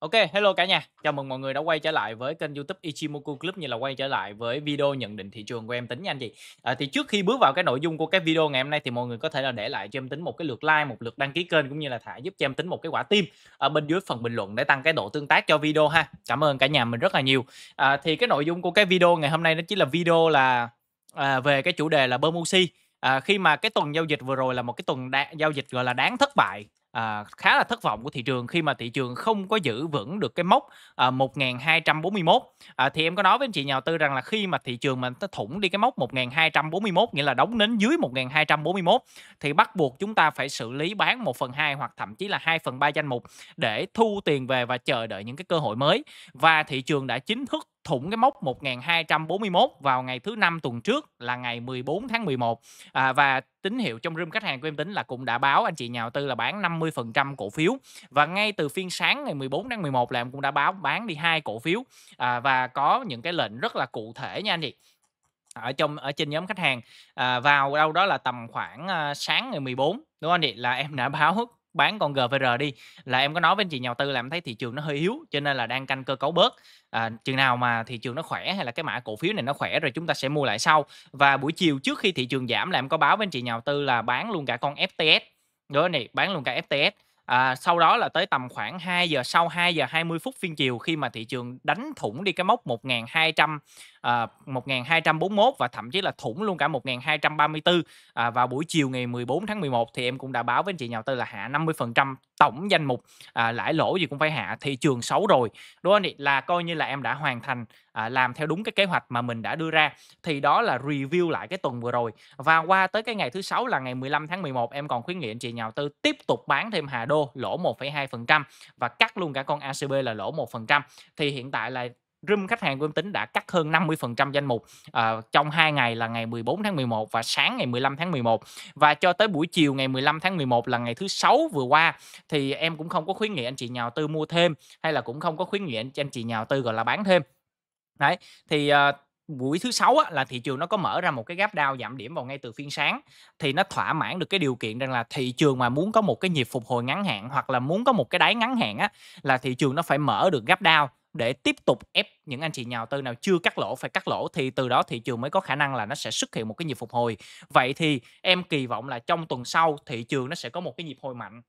Ok, hello cả nhà. Chào mừng mọi người đã quay trở lại với kênh YouTube Ichimoku Club như là quay trở lại với video nhận định thị trường của em tính nha anh chị. À, thì trước khi bước vào cái nội dung của cái video ngày hôm nay thì mọi người có thể là để lại cho em tính một cái lượt like, một lượt đăng ký kênh cũng như là thả giúp cho em tính một cái quả tim ở bên dưới phần bình luận để tăng cái độ tương tác cho video ha. Cảm ơn cả nhà mình rất là nhiều. À, thì cái nội dung của cái video ngày hôm nay nó chính là video là à, về cái chủ đề là bơm À, khi mà cái tuần giao dịch vừa rồi là một cái tuần đa, giao dịch gọi là đáng thất bại à, khá là thất vọng của thị trường khi mà thị trường không có giữ vững được cái mốc à, 1241 à, thì em có nói với anh chị nhà đầu tư rằng là khi mà thị trường mình thủng đi cái mốc 1241 nghĩa là đóng nến dưới 1241 thì bắt buộc chúng ta phải xử lý bán 1 phần 2 hoặc thậm chí là 2 phần 3 danh mục để thu tiền về và chờ đợi những cái cơ hội mới và thị trường đã chính thức thủng cái mốc 1241 vào ngày thứ năm tuần trước là ngày 14 tháng 11 à, và tín hiệu trong room khách hàng của em tính là cũng đã báo anh chị nhà đầu tư là bán 50% cổ phiếu và ngay từ phiên sáng ngày 14 tháng 11 là em cũng đã báo bán đi hai cổ phiếu à, và có những cái lệnh rất là cụ thể nha anh chị ở trong ở trên nhóm khách hàng à, vào đâu đó là tầm khoảng à, sáng ngày 14 đúng không anh chị là em đã báo bán con GVR đi là em có nói với anh chị nhà đầu tư là em thấy thị trường nó hơi yếu cho nên là đang canh cơ cấu bớt à, chừng nào mà thị trường nó khỏe hay là cái mã cổ phiếu này nó khỏe rồi chúng ta sẽ mua lại sau và buổi chiều trước khi thị trường giảm là em có báo với anh chị nhà đầu tư là bán luôn cả con FTS đó này bán luôn cả FTS À, sau đó là tới tầm khoảng 2 giờ sau 2 giờ 20 phút phiên chiều khi mà thị trường đánh thủng đi cái mốc 1.200 à, 1241 và thậm chí là thủng luôn cả 1234 à, vào buổi chiều ngày 14 tháng 11 thì em cũng đã báo với anh chị nhà đầu tư là hạ 50% tổng danh mục à, lãi lỗ gì cũng phải hạ thị trường xấu rồi đúng không chị? là coi như là em đã hoàn thành à, làm theo đúng cái kế hoạch mà mình đã đưa ra thì đó là review lại cái tuần vừa rồi và qua tới cái ngày thứ sáu là ngày 15 tháng 11 em còn khuyến nghị anh chị nhà đầu tư tiếp tục bán thêm Hà Đô lỗ 1,2% và cắt luôn cả con ACB là lỗ 1% thì hiện tại là room khách hàng của em tính đã cắt hơn 50% danh mục uh, trong hai ngày là ngày 14 tháng 11 và sáng ngày 15 tháng 11 và cho tới buổi chiều ngày 15 tháng 11 là ngày thứ sáu vừa qua thì em cũng không có khuyến nghị anh chị nhà tư mua thêm hay là cũng không có khuyến nghị anh, anh chị nhà tư gọi là bán thêm đấy thì uh, buổi thứ sáu là thị trường nó có mở ra một cái gáp đao giảm điểm vào ngay từ phiên sáng thì nó thỏa mãn được cái điều kiện rằng là thị trường mà muốn có một cái nhịp phục hồi ngắn hạn hoặc là muốn có một cái đáy ngắn hạn á là thị trường nó phải mở được gáp đao để tiếp tục ép những anh chị nhà đầu tư nào chưa cắt lỗ phải cắt lỗ thì từ đó thị trường mới có khả năng là nó sẽ xuất hiện một cái nhịp phục hồi vậy thì em kỳ vọng là trong tuần sau thị trường nó sẽ có một cái nhịp hồi mạnh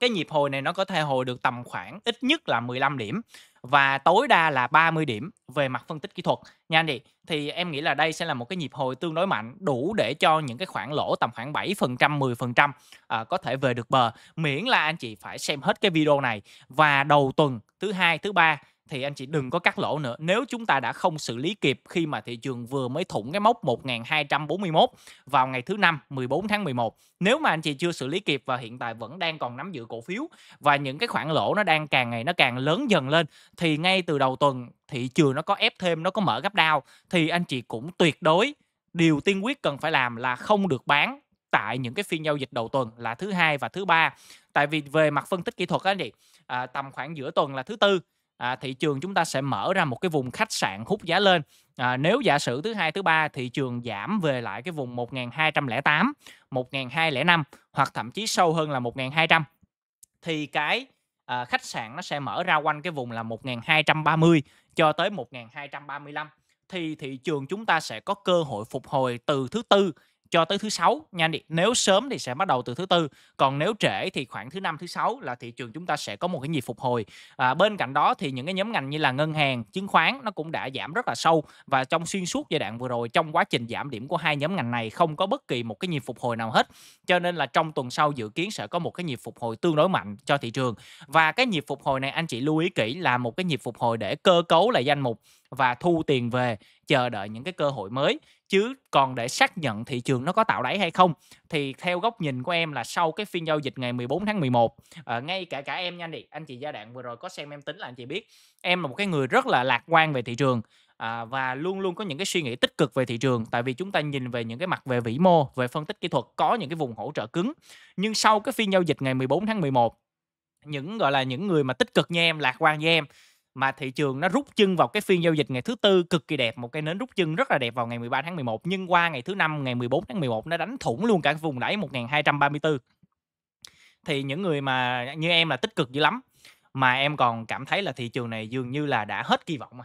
cái nhịp hồi này nó có thể hồi được tầm khoảng ít nhất là 15 điểm và tối đa là 30 điểm về mặt phân tích kỹ thuật nha anh chị. Thì em nghĩ là đây sẽ là một cái nhịp hồi tương đối mạnh đủ để cho những cái khoản lỗ tầm khoảng 7%, 10% à, có thể về được bờ miễn là anh chị phải xem hết cái video này và đầu tuần thứ hai, thứ ba thì anh chị đừng có cắt lỗ nữa. Nếu chúng ta đã không xử lý kịp khi mà thị trường vừa mới thủng cái mốc 1241 vào ngày thứ năm 14 tháng 11, nếu mà anh chị chưa xử lý kịp và hiện tại vẫn đang còn nắm giữ cổ phiếu và những cái khoản lỗ nó đang càng ngày nó càng lớn dần lên thì ngay từ đầu tuần thị trường nó có ép thêm, nó có mở gấp đao thì anh chị cũng tuyệt đối điều tiên quyết cần phải làm là không được bán tại những cái phiên giao dịch đầu tuần là thứ hai và thứ ba tại vì về mặt phân tích kỹ thuật á anh chị à, tầm khoảng giữa tuần là thứ tư à, thị trường chúng ta sẽ mở ra một cái vùng khách sạn hút giá lên à, nếu giả sử thứ hai thứ ba thị trường giảm về lại cái vùng 1208 1205 hoặc thậm chí sâu hơn là 1200 thì cái à, khách sạn nó sẽ mở ra quanh cái vùng là 1230 cho tới 1235 thì thị trường chúng ta sẽ có cơ hội phục hồi từ thứ tư cho tới thứ sáu nha anh chị. Nếu sớm thì sẽ bắt đầu từ thứ tư, còn nếu trễ thì khoảng thứ năm thứ sáu là thị trường chúng ta sẽ có một cái nhịp phục hồi. À, bên cạnh đó thì những cái nhóm ngành như là ngân hàng, chứng khoán nó cũng đã giảm rất là sâu và trong xuyên suốt giai đoạn vừa rồi trong quá trình giảm điểm của hai nhóm ngành này không có bất kỳ một cái nhịp phục hồi nào hết. Cho nên là trong tuần sau dự kiến sẽ có một cái nhịp phục hồi tương đối mạnh cho thị trường. Và cái nhịp phục hồi này anh chị lưu ý kỹ là một cái nhịp phục hồi để cơ cấu lại danh mục và thu tiền về chờ đợi những cái cơ hội mới chứ còn để xác nhận thị trường nó có tạo đáy hay không thì theo góc nhìn của em là sau cái phiên giao dịch ngày 14 tháng 11 à, ờ, ngay cả cả em nha anh chị anh chị gia đạn vừa rồi có xem em tính là anh chị biết em là một cái người rất là lạc quan về thị trường à, và luôn luôn có những cái suy nghĩ tích cực về thị trường tại vì chúng ta nhìn về những cái mặt về vĩ mô về phân tích kỹ thuật có những cái vùng hỗ trợ cứng nhưng sau cái phiên giao dịch ngày 14 tháng 11 những gọi là những người mà tích cực như em lạc quan như em mà thị trường nó rút chân vào cái phiên giao dịch ngày thứ tư cực kỳ đẹp một cái nến rút chân rất là đẹp vào ngày 13 tháng 11 nhưng qua ngày thứ năm ngày 14 tháng 11 nó đánh thủng luôn cả vùng đáy 1234 thì những người mà như em là tích cực dữ lắm mà em còn cảm thấy là thị trường này dường như là đã hết kỳ vọng mà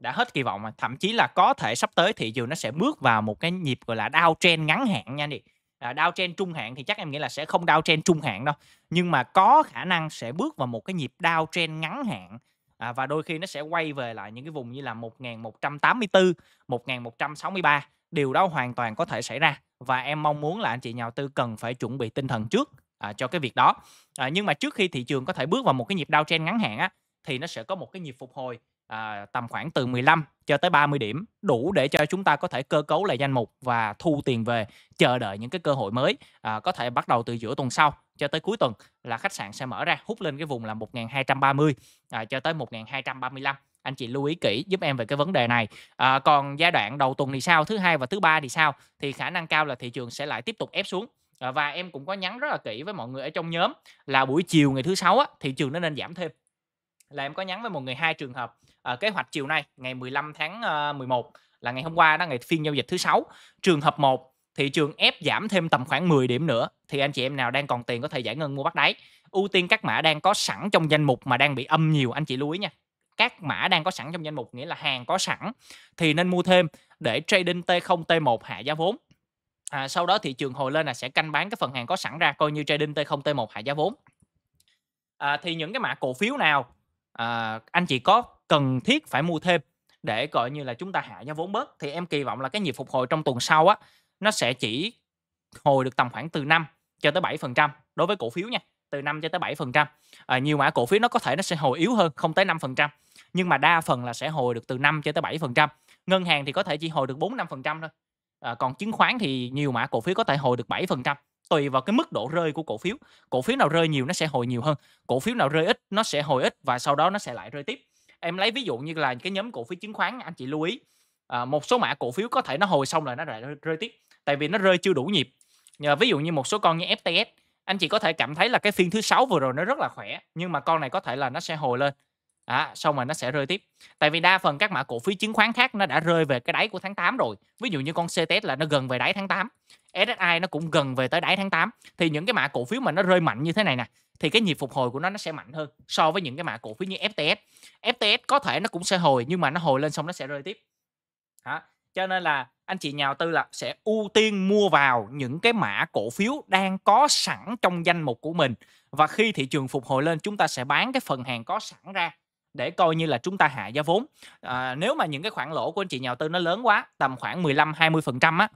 đã hết kỳ vọng mà thậm chí là có thể sắp tới thị trường nó sẽ bước vào một cái nhịp gọi là đau trend ngắn hạn nha đi à, đao trend trung hạn thì chắc em nghĩ là sẽ không đau trend trung hạn đâu nhưng mà có khả năng sẽ bước vào một cái nhịp đau trend ngắn hạn à, và đôi khi nó sẽ quay về lại những cái vùng như là 1184, 1163. Điều đó hoàn toàn có thể xảy ra và em mong muốn là anh chị nhà đầu tư cần phải chuẩn bị tinh thần trước à, cho cái việc đó. À, nhưng mà trước khi thị trường có thể bước vào một cái nhịp đau trên ngắn hạn á thì nó sẽ có một cái nhịp phục hồi à, tầm khoảng từ 15 cho tới 30 điểm đủ để cho chúng ta có thể cơ cấu lại danh mục và thu tiền về chờ đợi những cái cơ hội mới à, có thể bắt đầu từ giữa tuần sau cho tới cuối tuần là khách sạn sẽ mở ra hút lên cái vùng là 1230 à, cho tới 1235 anh chị lưu ý kỹ giúp em về cái vấn đề này à, còn giai đoạn đầu tuần thì sao thứ hai và thứ ba thì sao thì khả năng cao là thị trường sẽ lại tiếp tục ép xuống à, và em cũng có nhắn rất là kỹ với mọi người ở trong nhóm là buổi chiều ngày thứ sáu á, thị trường nó nên giảm thêm là em có nhắn với một người hai trường hợp à, kế hoạch chiều nay ngày 15 tháng uh, ờ, 11 là ngày hôm qua đó ngày phiên giao dịch thứ sáu trường hợp 1 thị trường ép giảm thêm tầm khoảng 10 điểm nữa thì anh chị em nào đang còn tiền có thể giải ngân mua bắt đáy ưu tiên các mã đang có sẵn trong danh mục mà đang bị âm nhiều anh chị lưu ý nha các mã đang có sẵn trong danh mục nghĩa là hàng có sẵn thì nên mua thêm để trading T0 T1 hạ giá vốn à, sau đó thị trường hồi lên là sẽ canh bán cái phần hàng có sẵn ra coi như trading T0 T1 hạ giá vốn à, thì những cái mã cổ phiếu nào à, anh chị có cần thiết phải mua thêm để gọi như là chúng ta hạ giá vốn bớt thì em kỳ vọng là cái nhịp phục hồi trong tuần sau á nó sẽ chỉ hồi được tầm khoảng từ 5 cho tới 7% đối với cổ phiếu nha từ 5 cho tới 7%. À, nhiều mã cổ phiếu nó có thể nó sẽ hồi yếu hơn không tới 5% nhưng mà đa phần là sẽ hồi được từ 5 cho tới 7%. Ngân hàng thì có thể chỉ hồi được 4 5% thôi. À, còn chứng khoán thì nhiều mã cổ phiếu có thể hồi được 7% tùy vào cái mức độ rơi của cổ phiếu cổ phiếu nào rơi nhiều nó sẽ hồi nhiều hơn cổ phiếu nào rơi ít nó sẽ hồi ít và sau đó nó sẽ lại rơi tiếp em lấy ví dụ như là cái nhóm cổ phiếu chứng khoán anh chị lưu ý à, một số mã cổ phiếu có thể nó hồi xong rồi nó lại rơi, tiếp tại vì nó rơi chưa đủ nhịp Nhờ, ví dụ như một số con như FTS anh chị có thể cảm thấy là cái phiên thứ sáu vừa rồi nó rất là khỏe nhưng mà con này có thể là nó sẽ hồi lên à, xong rồi nó sẽ rơi tiếp tại vì đa phần các mã cổ phiếu chứng khoán khác nó đã rơi về cái đáy của tháng 8 rồi ví dụ như con CTS là nó gần về đáy tháng 8 SSI nó cũng gần về tới đáy tháng 8 thì những cái mã cổ phiếu mà nó rơi mạnh như thế này nè thì cái nhịp phục hồi của nó nó sẽ mạnh hơn so với những cái mã cổ phiếu như FTS FTS có thể nó cũng sẽ hồi nhưng mà nó hồi lên xong nó sẽ rơi tiếp à, cho nên là anh chị nhà đầu tư là sẽ ưu tiên mua vào những cái mã cổ phiếu đang có sẵn trong danh mục của mình và khi thị trường phục hồi lên chúng ta sẽ bán cái phần hàng có sẵn ra để coi như là chúng ta hạ giá vốn. À, nếu mà những cái khoản lỗ của anh chị nhà đầu tư nó lớn quá, tầm khoảng 15 20% á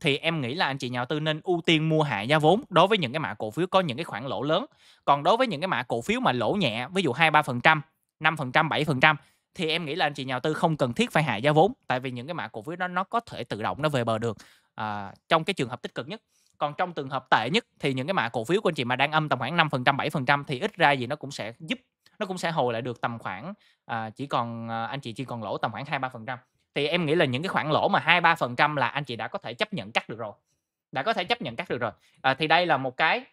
thì em nghĩ là anh chị nhà đầu tư nên ưu tiên mua hạ giá vốn đối với những cái mã cổ phiếu có những cái khoản lỗ lớn. Còn đối với những cái mã cổ phiếu mà lỗ nhẹ, ví dụ 2 3%, 5%, 7% thì em nghĩ là anh chị nhà đầu tư không cần thiết phải hạ giá vốn tại vì những cái mã cổ phiếu đó nó có thể tự động nó về bờ được à, trong cái trường hợp tích cực nhất còn trong trường hợp tệ nhất thì những cái mã cổ phiếu của anh chị mà đang âm tầm khoảng 5% 7% thì ít ra gì nó cũng sẽ giúp nó cũng sẽ hồi lại được tầm khoảng à, chỉ còn à, anh chị chỉ còn lỗ tầm khoảng hai ba phần trăm thì em nghĩ là những cái khoản lỗ mà hai ba phần trăm là anh chị đã có thể chấp nhận cắt được rồi đã có thể chấp nhận cắt được rồi à, thì đây là một cái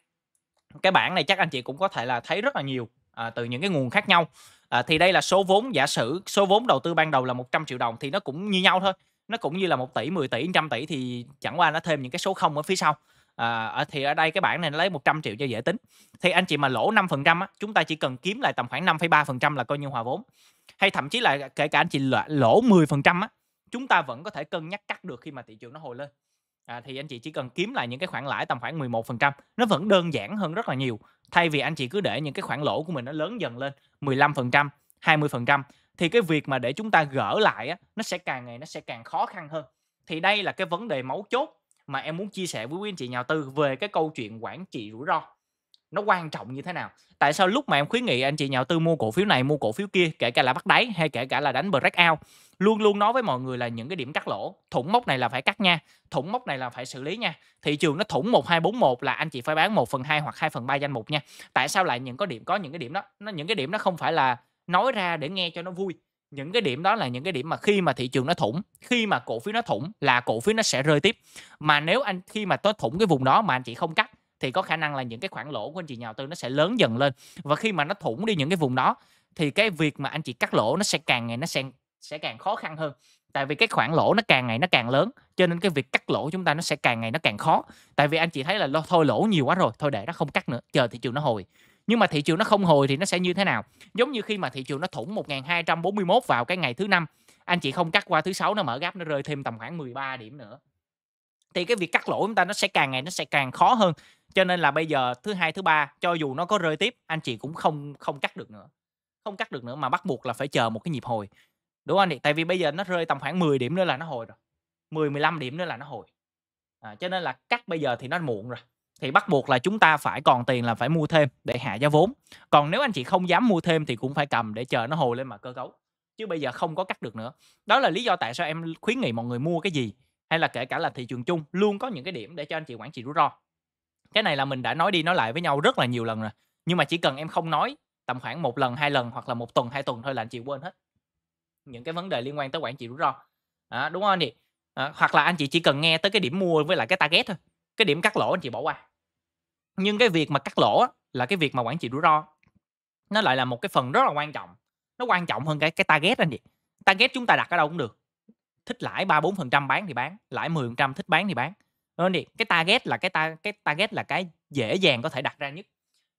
cái bảng này chắc anh chị cũng có thể là thấy rất là nhiều à, từ những cái nguồn khác nhau à, thì đây là số vốn giả sử số vốn đầu tư ban đầu là 100 triệu đồng thì nó cũng như nhau thôi nó cũng như là 1 tỷ 10 tỷ 100 tỷ thì chẳng qua nó thêm những cái số không ở phía sau à, ờ, ở ờ, thì ở đây cái bảng này nó lấy 100 triệu cho dễ tính thì anh chị mà lỗ 5% á, chúng ta chỉ cần kiếm lại tầm khoảng 5,3% là coi như hòa vốn hay thậm chí là kể cả anh chị lỗ 10% á, chúng ta vẫn có thể cân nhắc cắt được khi mà thị trường nó hồi lên à, thì anh chị chỉ cần kiếm lại những cái khoản lãi tầm khoảng 11% nó vẫn đơn giản hơn rất là nhiều thay vì anh chị cứ để những cái khoản lỗ của mình nó lớn dần lên 15% 20% thì cái việc mà để chúng ta gỡ lại á, nó sẽ càng ngày nó sẽ càng khó khăn hơn thì đây là cái vấn đề mấu chốt mà em muốn chia sẻ với quý anh chị nhà tư về cái câu chuyện quản trị rủi ro nó quan trọng như thế nào tại sao lúc mà em khuyến nghị anh chị nhà đầu tư mua cổ phiếu này mua cổ phiếu kia kể cả là bắt đáy hay kể cả là đánh break out luôn luôn nói với mọi người là những cái điểm cắt lỗ thủng mốc này là phải cắt nha thủng mốc này là phải xử lý nha thị trường nó thủng một hai bốn một là anh chị phải bán một phần hai hoặc hai phần ba danh mục nha tại sao lại những có điểm có những cái điểm đó nó những cái điểm nó không phải là nói ra để nghe cho nó vui những cái điểm đó là những cái điểm mà khi mà thị trường nó thủng khi mà cổ phiếu nó thủng là cổ phiếu nó sẽ rơi tiếp mà nếu anh khi mà tôi thủng cái vùng đó mà anh chị không cắt thì có khả năng là những cái khoản lỗ của anh chị nhà đầu tư nó sẽ lớn dần lên và khi mà nó thủng đi những cái vùng đó thì cái việc mà anh chị cắt lỗ nó sẽ càng ngày nó sẽ sẽ càng khó khăn hơn tại vì cái khoản lỗ nó càng ngày nó càng lớn cho nên cái việc cắt lỗ chúng ta nó sẽ càng ngày nó càng khó tại vì anh chị thấy là thôi lỗ nhiều quá rồi thôi để nó không cắt nữa chờ thị trường nó hồi nhưng mà thị trường nó không hồi thì nó sẽ như thế nào giống như khi mà thị trường nó thủng 1241 vào cái ngày thứ năm anh chị không cắt qua thứ sáu nó mở gap nó rơi thêm tầm khoảng 13 điểm nữa thì cái việc cắt lỗ chúng ta nó sẽ càng ngày nó sẽ càng khó hơn cho nên là bây giờ thứ hai thứ ba cho dù nó có rơi tiếp anh chị cũng không không cắt được nữa không cắt được nữa mà bắt buộc là phải chờ một cái nhịp hồi đúng không anh chị tại vì bây giờ nó rơi tầm khoảng 10 điểm nữa là nó hồi rồi 10 15 điểm nữa là nó hồi à, cho nên là cắt bây giờ thì nó muộn rồi thì bắt buộc là chúng ta phải còn tiền là phải mua thêm để hạ giá vốn còn nếu anh chị không dám mua thêm thì cũng phải cầm để chờ nó hồi lên mà cơ cấu chứ bây giờ không có cắt được nữa đó là lý do tại sao em khuyến nghị mọi người mua cái gì hay là kể cả là thị trường chung luôn có những cái điểm để cho anh chị quản trị rủi ro cái này là mình đã nói đi nói lại với nhau rất là nhiều lần rồi nhưng mà chỉ cần em không nói tầm khoảng một lần hai lần hoặc là một tuần hai tuần thôi là anh chị quên hết những cái vấn đề liên quan tới quản trị rủi ro à, đúng không anh chị à, hoặc là anh chị chỉ cần nghe tới cái điểm mua với lại cái target thôi cái điểm cắt lỗ anh chị bỏ qua nhưng cái việc mà cắt lỗ là cái việc mà quản trị rủi ro nó lại là một cái phần rất là quan trọng nó quan trọng hơn cái cái target anh chị target chúng ta đặt ở đâu cũng được thích lãi ba bốn phần trăm bán thì bán lãi 10% thích bán thì bán đúng không cái target là cái ta cái target là cái dễ dàng có thể đặt ra nhất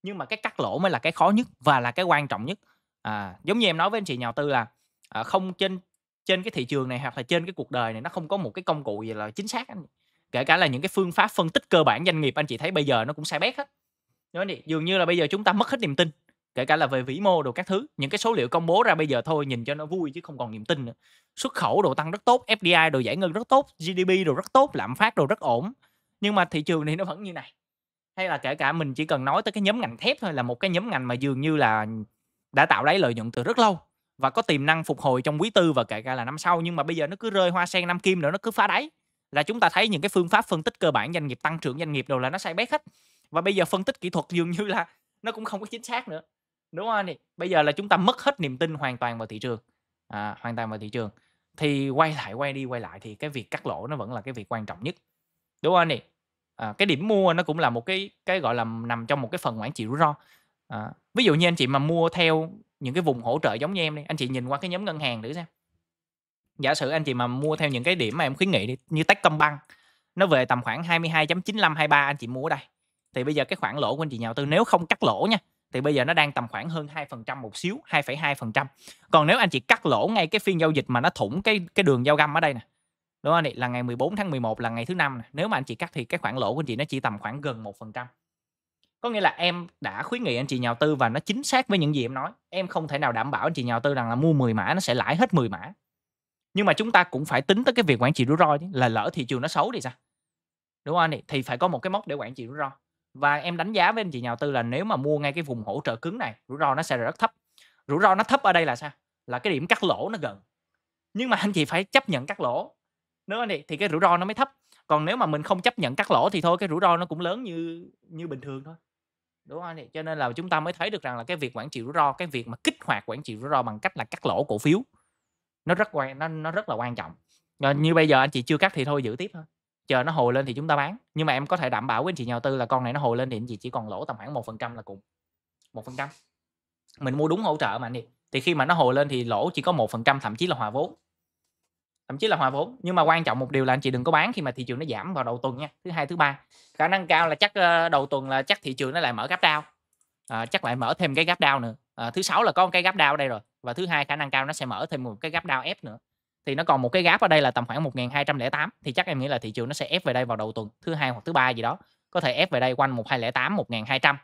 nhưng mà cái cắt lỗ mới là cái khó nhất và là cái quan trọng nhất à, giống như em nói với anh chị nhà đầu tư là à, không trên trên cái thị trường này hoặc là trên cái cuộc đời này nó không có một cái công cụ gì là chính xác anh kể cả là những cái phương pháp phân tích cơ bản doanh nghiệp anh chị thấy bây giờ nó cũng sai bét hết nói đi dường như là bây giờ chúng ta mất hết niềm tin kể cả là về vĩ mô đồ các thứ những cái số liệu công bố ra bây giờ thôi nhìn cho nó vui chứ không còn niềm tin nữa xuất khẩu đồ tăng rất tốt fdi đồ giải ngân rất tốt gdp đồ rất tốt lạm phát đồ rất ổn nhưng mà thị trường thì nó vẫn như này hay là kể cả mình chỉ cần nói tới cái nhóm ngành thép thôi là một cái nhóm ngành mà dường như là đã tạo đáy lợi nhuận từ rất lâu và có tiềm năng phục hồi trong quý tư và kể cả là năm sau nhưng mà bây giờ nó cứ rơi hoa sen năm kim nữa nó cứ phá đáy là chúng ta thấy những cái phương pháp phân tích cơ bản doanh nghiệp tăng trưởng doanh nghiệp đều là nó sai bét hết và bây giờ phân tích kỹ thuật dường như là nó cũng không có chính xác nữa đúng không anh bây giờ là chúng ta mất hết niềm tin hoàn toàn vào thị trường à, hoàn toàn vào thị trường thì quay lại quay đi quay lại thì cái việc cắt lỗ nó vẫn là cái việc quan trọng nhất đúng không anh à, cái điểm mua nó cũng là một cái cái gọi là nằm trong một cái phần quản trị rủi ro à, ví dụ như anh chị mà mua theo những cái vùng hỗ trợ giống như em đi anh chị nhìn qua cái nhóm ngân hàng nữa xem giả sử anh chị mà mua theo những cái điểm mà em khuyến nghị đi, như Techcombank nó về tầm khoảng 22.95 23 anh chị mua ở đây thì bây giờ cái khoản lỗ của anh chị nhà đầu tư nếu không cắt lỗ nha thì bây giờ nó đang tầm khoảng hơn 2% một xíu, 2,2%. Còn nếu anh chị cắt lỗ ngay cái phiên giao dịch mà nó thủng cái cái đường giao găm ở đây nè. Đúng không? anh chị Là ngày 14 tháng 11 là ngày thứ năm nè. Nếu mà anh chị cắt thì cái khoản lỗ của anh chị nó chỉ tầm khoảng gần 1%. Có nghĩa là em đã khuyến nghị anh chị nhà đầu tư và nó chính xác với những gì em nói. Em không thể nào đảm bảo anh chị nhà đầu tư rằng là mua 10 mã nó sẽ lãi hết 10 mã nhưng mà chúng ta cũng phải tính tới cái việc quản trị rủi ro chứ là lỡ thị trường nó xấu thì sao đúng không anh thì phải có một cái mốc để quản trị rủi ro và em đánh giá với anh chị nhà đầu tư là nếu mà mua ngay cái vùng hỗ trợ cứng này rủi ro nó sẽ rất thấp rủi ro nó thấp ở đây là sao là cái điểm cắt lỗ nó gần nhưng mà anh chị phải chấp nhận cắt lỗ nữa thì thì cái rủi ro nó mới thấp còn nếu mà mình không chấp nhận cắt lỗ thì thôi cái rủi ro nó cũng lớn như như bình thường thôi đúng không anh? cho nên là chúng ta mới thấy được rằng là cái việc quản trị rủi ro cái việc mà kích hoạt quản trị rủi ro bằng cách là cắt lỗ cổ phiếu nó rất quan nó nó rất là quan trọng ờ, như bây giờ anh chị chưa cắt thì thôi giữ tiếp thôi chờ nó hồi lên thì chúng ta bán nhưng mà em có thể đảm bảo với anh chị nhà đầu tư là con này nó hồi lên thì anh chị chỉ còn lỗ tầm khoảng một phần trăm là cùng một phần trăm mình mua đúng hỗ trợ mà anh chị thì khi mà nó hồi lên thì lỗ chỉ có một phần trăm thậm chí là hòa vốn thậm chí là hòa vốn nhưng mà quan trọng một điều là anh chị đừng có bán khi mà thị trường nó giảm vào đầu tuần nha thứ hai thứ ba khả năng cao là chắc ờ, đầu tuần là chắc thị trường nó lại mở gap down à, chắc lại mở thêm cái gap down nữa à, thứ sáu là có một cái gap down đây rồi và thứ hai khả năng cao nó sẽ mở thêm một cái gap down ép nữa thì nó còn một cái gap ở đây là tầm khoảng 1208 thì chắc em nghĩ là thị trường nó sẽ ép về đây vào đầu tuần thứ hai hoặc thứ ba gì đó có thể ép về đây quanh 1208 1200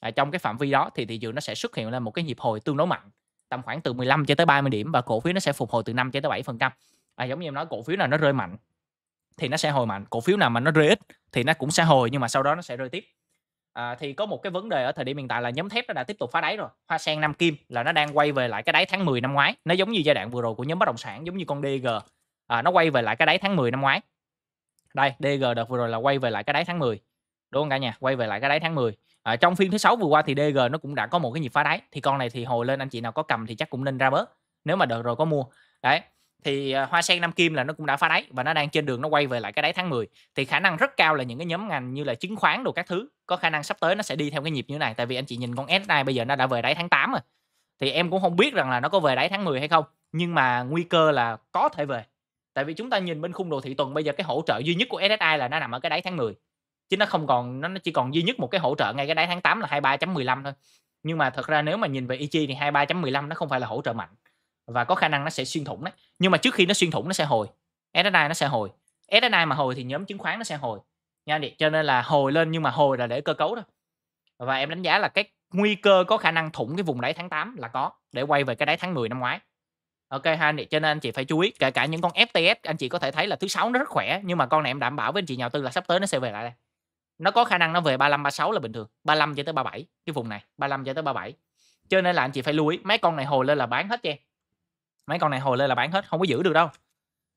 à, trong cái phạm vi đó thì thị trường nó sẽ xuất hiện lên một cái nhịp hồi tương đối mạnh tầm khoảng từ 15 cho tới 30 điểm và cổ phiếu nó sẽ phục hồi từ 5 cho tới 7 phần trăm à, giống như em nói cổ phiếu nào nó rơi mạnh thì nó sẽ hồi mạnh cổ phiếu nào mà nó rơi ít thì nó cũng sẽ hồi nhưng mà sau đó nó sẽ rơi tiếp À, thì có một cái vấn đề ở thời điểm hiện tại là nhóm thép nó đã tiếp tục phá đáy rồi. Hoa sen Nam Kim là nó đang quay về lại cái đáy tháng 10 năm ngoái. Nó giống như giai đoạn vừa rồi của nhóm bất động sản giống như con DG. À, nó quay về lại cái đáy tháng 10 năm ngoái. Đây, DG đợt vừa rồi là quay về lại cái đáy tháng 10. Đúng không cả nhà? Quay về lại cái đáy tháng 10. À, trong phiên thứ sáu vừa qua thì DG nó cũng đã có một cái nhịp phá đáy. Thì con này thì hồi lên anh chị nào có cầm thì chắc cũng nên ra bớt. Nếu mà đợt rồi có mua. Đấy thì à, hoa sen nam kim là nó cũng đã phá đáy và nó đang trên đường nó quay về lại cái đáy tháng 10 thì khả năng rất cao là những cái nhóm ngành như là chứng khoán đồ các thứ có khả năng sắp tới nó sẽ đi theo cái nhịp như này tại vì anh chị nhìn con SI bây giờ nó đã về đáy tháng 8 rồi thì em cũng không biết rằng là nó có về đáy tháng 10 hay không nhưng mà nguy cơ là có thể về tại vì chúng ta nhìn bên khung đồ thị tuần bây giờ cái hỗ trợ duy nhất của SSI là nó nằm ở cái đáy tháng 10 chứ nó không còn nó chỉ còn duy nhất một cái hỗ trợ ngay cái đáy tháng 8 là 23.15 thôi nhưng mà thật ra nếu mà nhìn về EG thì 23.15 nó không phải là hỗ trợ mạnh và có khả năng nó sẽ xuyên thủng đấy nhưng mà trước khi nó xuyên thủng nó sẽ hồi SSI nó sẽ hồi SSI mà hồi thì nhóm chứng khoán nó sẽ hồi nha vậy cho nên là hồi lên nhưng mà hồi là để cơ cấu thôi và em đánh giá là cái nguy cơ có khả năng thủng cái vùng đáy tháng 8 là có để quay về cái đáy tháng 10 năm ngoái ok ha anh chị cho nên anh chị phải chú ý kể cả những con FTS anh chị có thể thấy là thứ sáu nó rất khỏe nhưng mà con này em đảm bảo với anh chị nhà tư là sắp tới nó sẽ về lại đây nó có khả năng nó về 35 36 là bình thường 35 cho tới 37 cái vùng này 35 cho tới 37 cho nên là anh chị phải lưu ý mấy con này hồi lên là bán hết cho em mấy con này hồi lên là bán hết không có giữ được đâu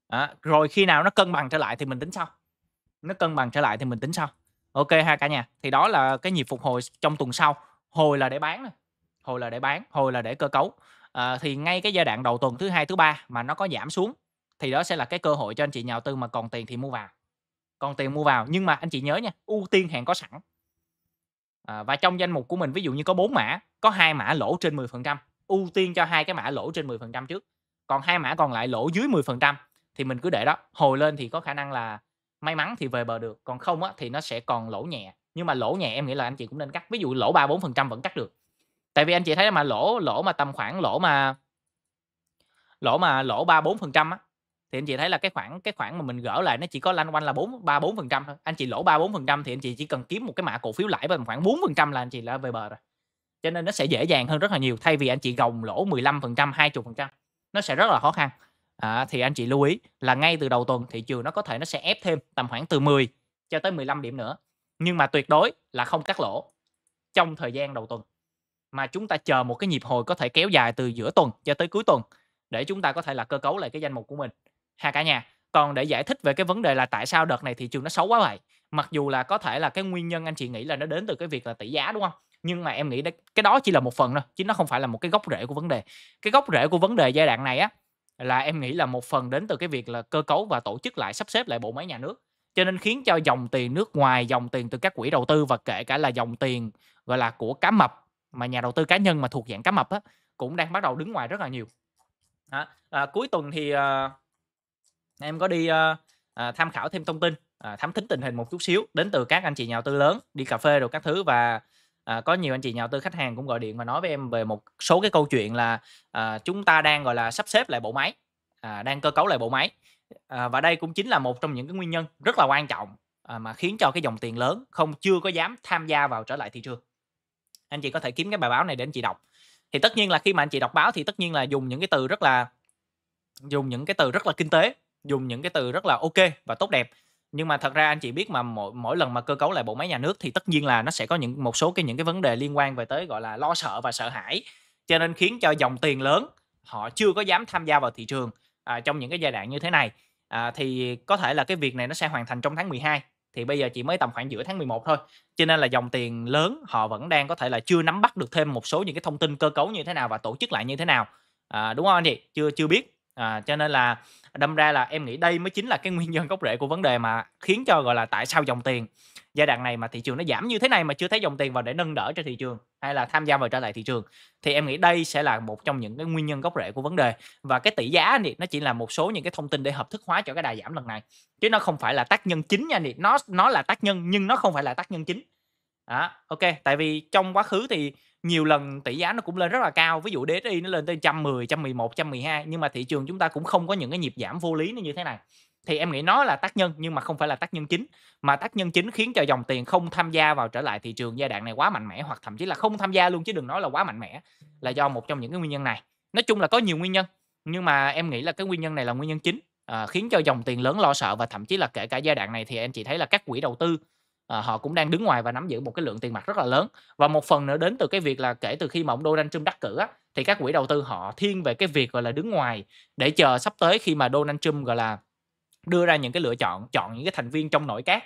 đó. rồi khi nào nó cân bằng trở lại thì mình tính sau nó cân bằng trở lại thì mình tính sau ok ha cả nhà thì đó là cái nhịp phục hồi trong tuần sau hồi là để bán hồi là để bán hồi là để cơ cấu à, thì ngay cái giai đoạn đầu tuần thứ hai thứ ba mà nó có giảm xuống thì đó sẽ là cái cơ hội cho anh chị nhà đầu tư mà còn tiền thì mua vào còn tiền mua vào nhưng mà anh chị nhớ nha ưu tiên hàng có sẵn à, và trong danh mục của mình ví dụ như có bốn mã có hai mã lỗ trên 10% ưu tiên cho hai cái mã lỗ trên 10% trước còn hai mã còn lại lỗ dưới 10% thì mình cứ để đó hồi lên thì có khả năng là may mắn thì về bờ được còn không á, thì nó sẽ còn lỗ nhẹ nhưng mà lỗ nhẹ em nghĩ là anh chị cũng nên cắt ví dụ lỗ ba bốn phần trăm vẫn cắt được tại vì anh chị thấy mà lỗ lỗ mà tầm khoảng lỗ mà lỗ mà lỗ ba bốn phần trăm thì anh chị thấy là cái khoảng cái khoảng mà mình gỡ lại nó chỉ có lanh quanh là bốn ba bốn phần trăm thôi anh chị lỗ ba bốn phần trăm thì anh chị chỉ cần kiếm một cái mã cổ phiếu lãi tầm khoảng bốn phần trăm là anh chị đã về bờ rồi cho nên nó sẽ dễ dàng hơn rất là nhiều thay vì anh chị gồng lỗ 15% 20% nó sẽ rất là khó khăn à, thì anh chị lưu ý là ngay từ đầu tuần thị trường nó có thể nó sẽ ép thêm tầm khoảng từ 10 cho tới 15 điểm nữa nhưng mà tuyệt đối là không cắt lỗ trong thời gian đầu tuần mà chúng ta chờ một cái nhịp hồi có thể kéo dài từ giữa tuần cho tới cuối tuần để chúng ta có thể là cơ cấu lại cái danh mục của mình ha cả nhà còn để giải thích về cái vấn đề là tại sao đợt này thị trường nó xấu quá vậy mặc dù là có thể là cái nguyên nhân anh chị nghĩ là nó đến từ cái việc là tỷ giá đúng không nhưng mà em nghĩ đấy, cái đó chỉ là một phần thôi chứ nó không phải là một cái gốc rễ của vấn đề cái gốc rễ của vấn đề giai đoạn này á là em nghĩ là một phần đến từ cái việc là cơ cấu và tổ chức lại sắp xếp lại bộ máy nhà nước cho nên khiến cho dòng tiền nước ngoài dòng tiền từ các quỹ đầu tư và kể cả là dòng tiền gọi là của cá mập mà nhà đầu tư cá nhân mà thuộc dạng cá mập á cũng đang bắt đầu đứng ngoài rất là nhiều à, à, cuối tuần thì à, em có đi à, à, tham khảo thêm thông tin à, thám thính tình hình một chút xíu đến từ các anh chị nhà đầu tư lớn đi cà phê rồi các thứ và à, có nhiều anh chị nhà đầu tư khách hàng cũng gọi điện và nói với em về một số cái câu chuyện là à, chúng ta đang gọi là sắp xếp lại bộ máy à, đang cơ cấu lại bộ máy à, và đây cũng chính là một trong những cái nguyên nhân rất là quan trọng à, mà khiến cho cái dòng tiền lớn không chưa có dám tham gia vào trở lại thị trường anh chị có thể kiếm cái bài báo này để anh chị đọc thì tất nhiên là khi mà anh chị đọc báo thì tất nhiên là dùng những cái từ rất là dùng những cái từ rất là kinh tế dùng những cái từ rất là ok và tốt đẹp nhưng mà thật ra anh chị biết mà mỗi mỗi lần mà cơ cấu lại bộ máy nhà nước thì tất nhiên là nó sẽ có những một số cái những cái vấn đề liên quan về tới gọi là lo sợ và sợ hãi cho nên khiến cho dòng tiền lớn họ chưa có dám tham gia vào thị trường à, trong những cái giai đoạn như thế này à, thì có thể là cái việc này nó sẽ hoàn thành trong tháng 12 thì bây giờ chỉ mới tầm khoảng giữa tháng 11 thôi cho nên là dòng tiền lớn họ vẫn đang có thể là chưa nắm bắt được thêm một số những cái thông tin cơ cấu như thế nào và tổ chức lại như thế nào à, đúng không anh chị chưa chưa biết À, cho nên là đâm ra là em nghĩ đây mới chính là cái nguyên nhân gốc rễ của vấn đề mà khiến cho gọi là tại sao dòng tiền giai đoạn này mà thị trường nó giảm như thế này mà chưa thấy dòng tiền vào để nâng đỡ cho thị trường hay là tham gia vào trở lại thị trường thì em nghĩ đây sẽ là một trong những cái nguyên nhân gốc rễ của vấn đề và cái tỷ giá này nó chỉ là một số những cái thông tin để hợp thức hóa cho cái đà giảm lần này chứ nó không phải là tác nhân chính nha nó nó là tác nhân nhưng nó không phải là tác nhân chính đó, ok tại vì trong quá khứ thì nhiều lần tỷ giá nó cũng lên rất là cao ví dụ DSI nó lên tới 110, 111, 112 nhưng mà thị trường chúng ta cũng không có những cái nhịp giảm vô lý nó như thế này thì em nghĩ nó là tác nhân nhưng mà không phải là tác nhân chính mà tác nhân chính khiến cho dòng tiền không tham gia vào trở lại thị trường giai đoạn này quá mạnh mẽ hoặc thậm chí là không tham gia luôn chứ đừng nói là quá mạnh mẽ là do một trong những cái nguyên nhân này nói chung là có nhiều nguyên nhân nhưng mà em nghĩ là cái nguyên nhân này là nguyên nhân chính à, khiến cho dòng tiền lớn lo sợ và thậm chí là kể cả giai đoạn này thì em chỉ thấy là các quỹ đầu tư à, họ cũng đang đứng ngoài và nắm giữ một cái lượng tiền mặt rất là lớn và một phần nữa đến từ cái việc là kể từ khi mà ông Donald Trump đắc cử á, thì các quỹ đầu tư họ thiên về cái việc gọi là đứng ngoài để chờ sắp tới khi mà Donald Trump gọi là đưa ra những cái lựa chọn chọn những cái thành viên trong nội các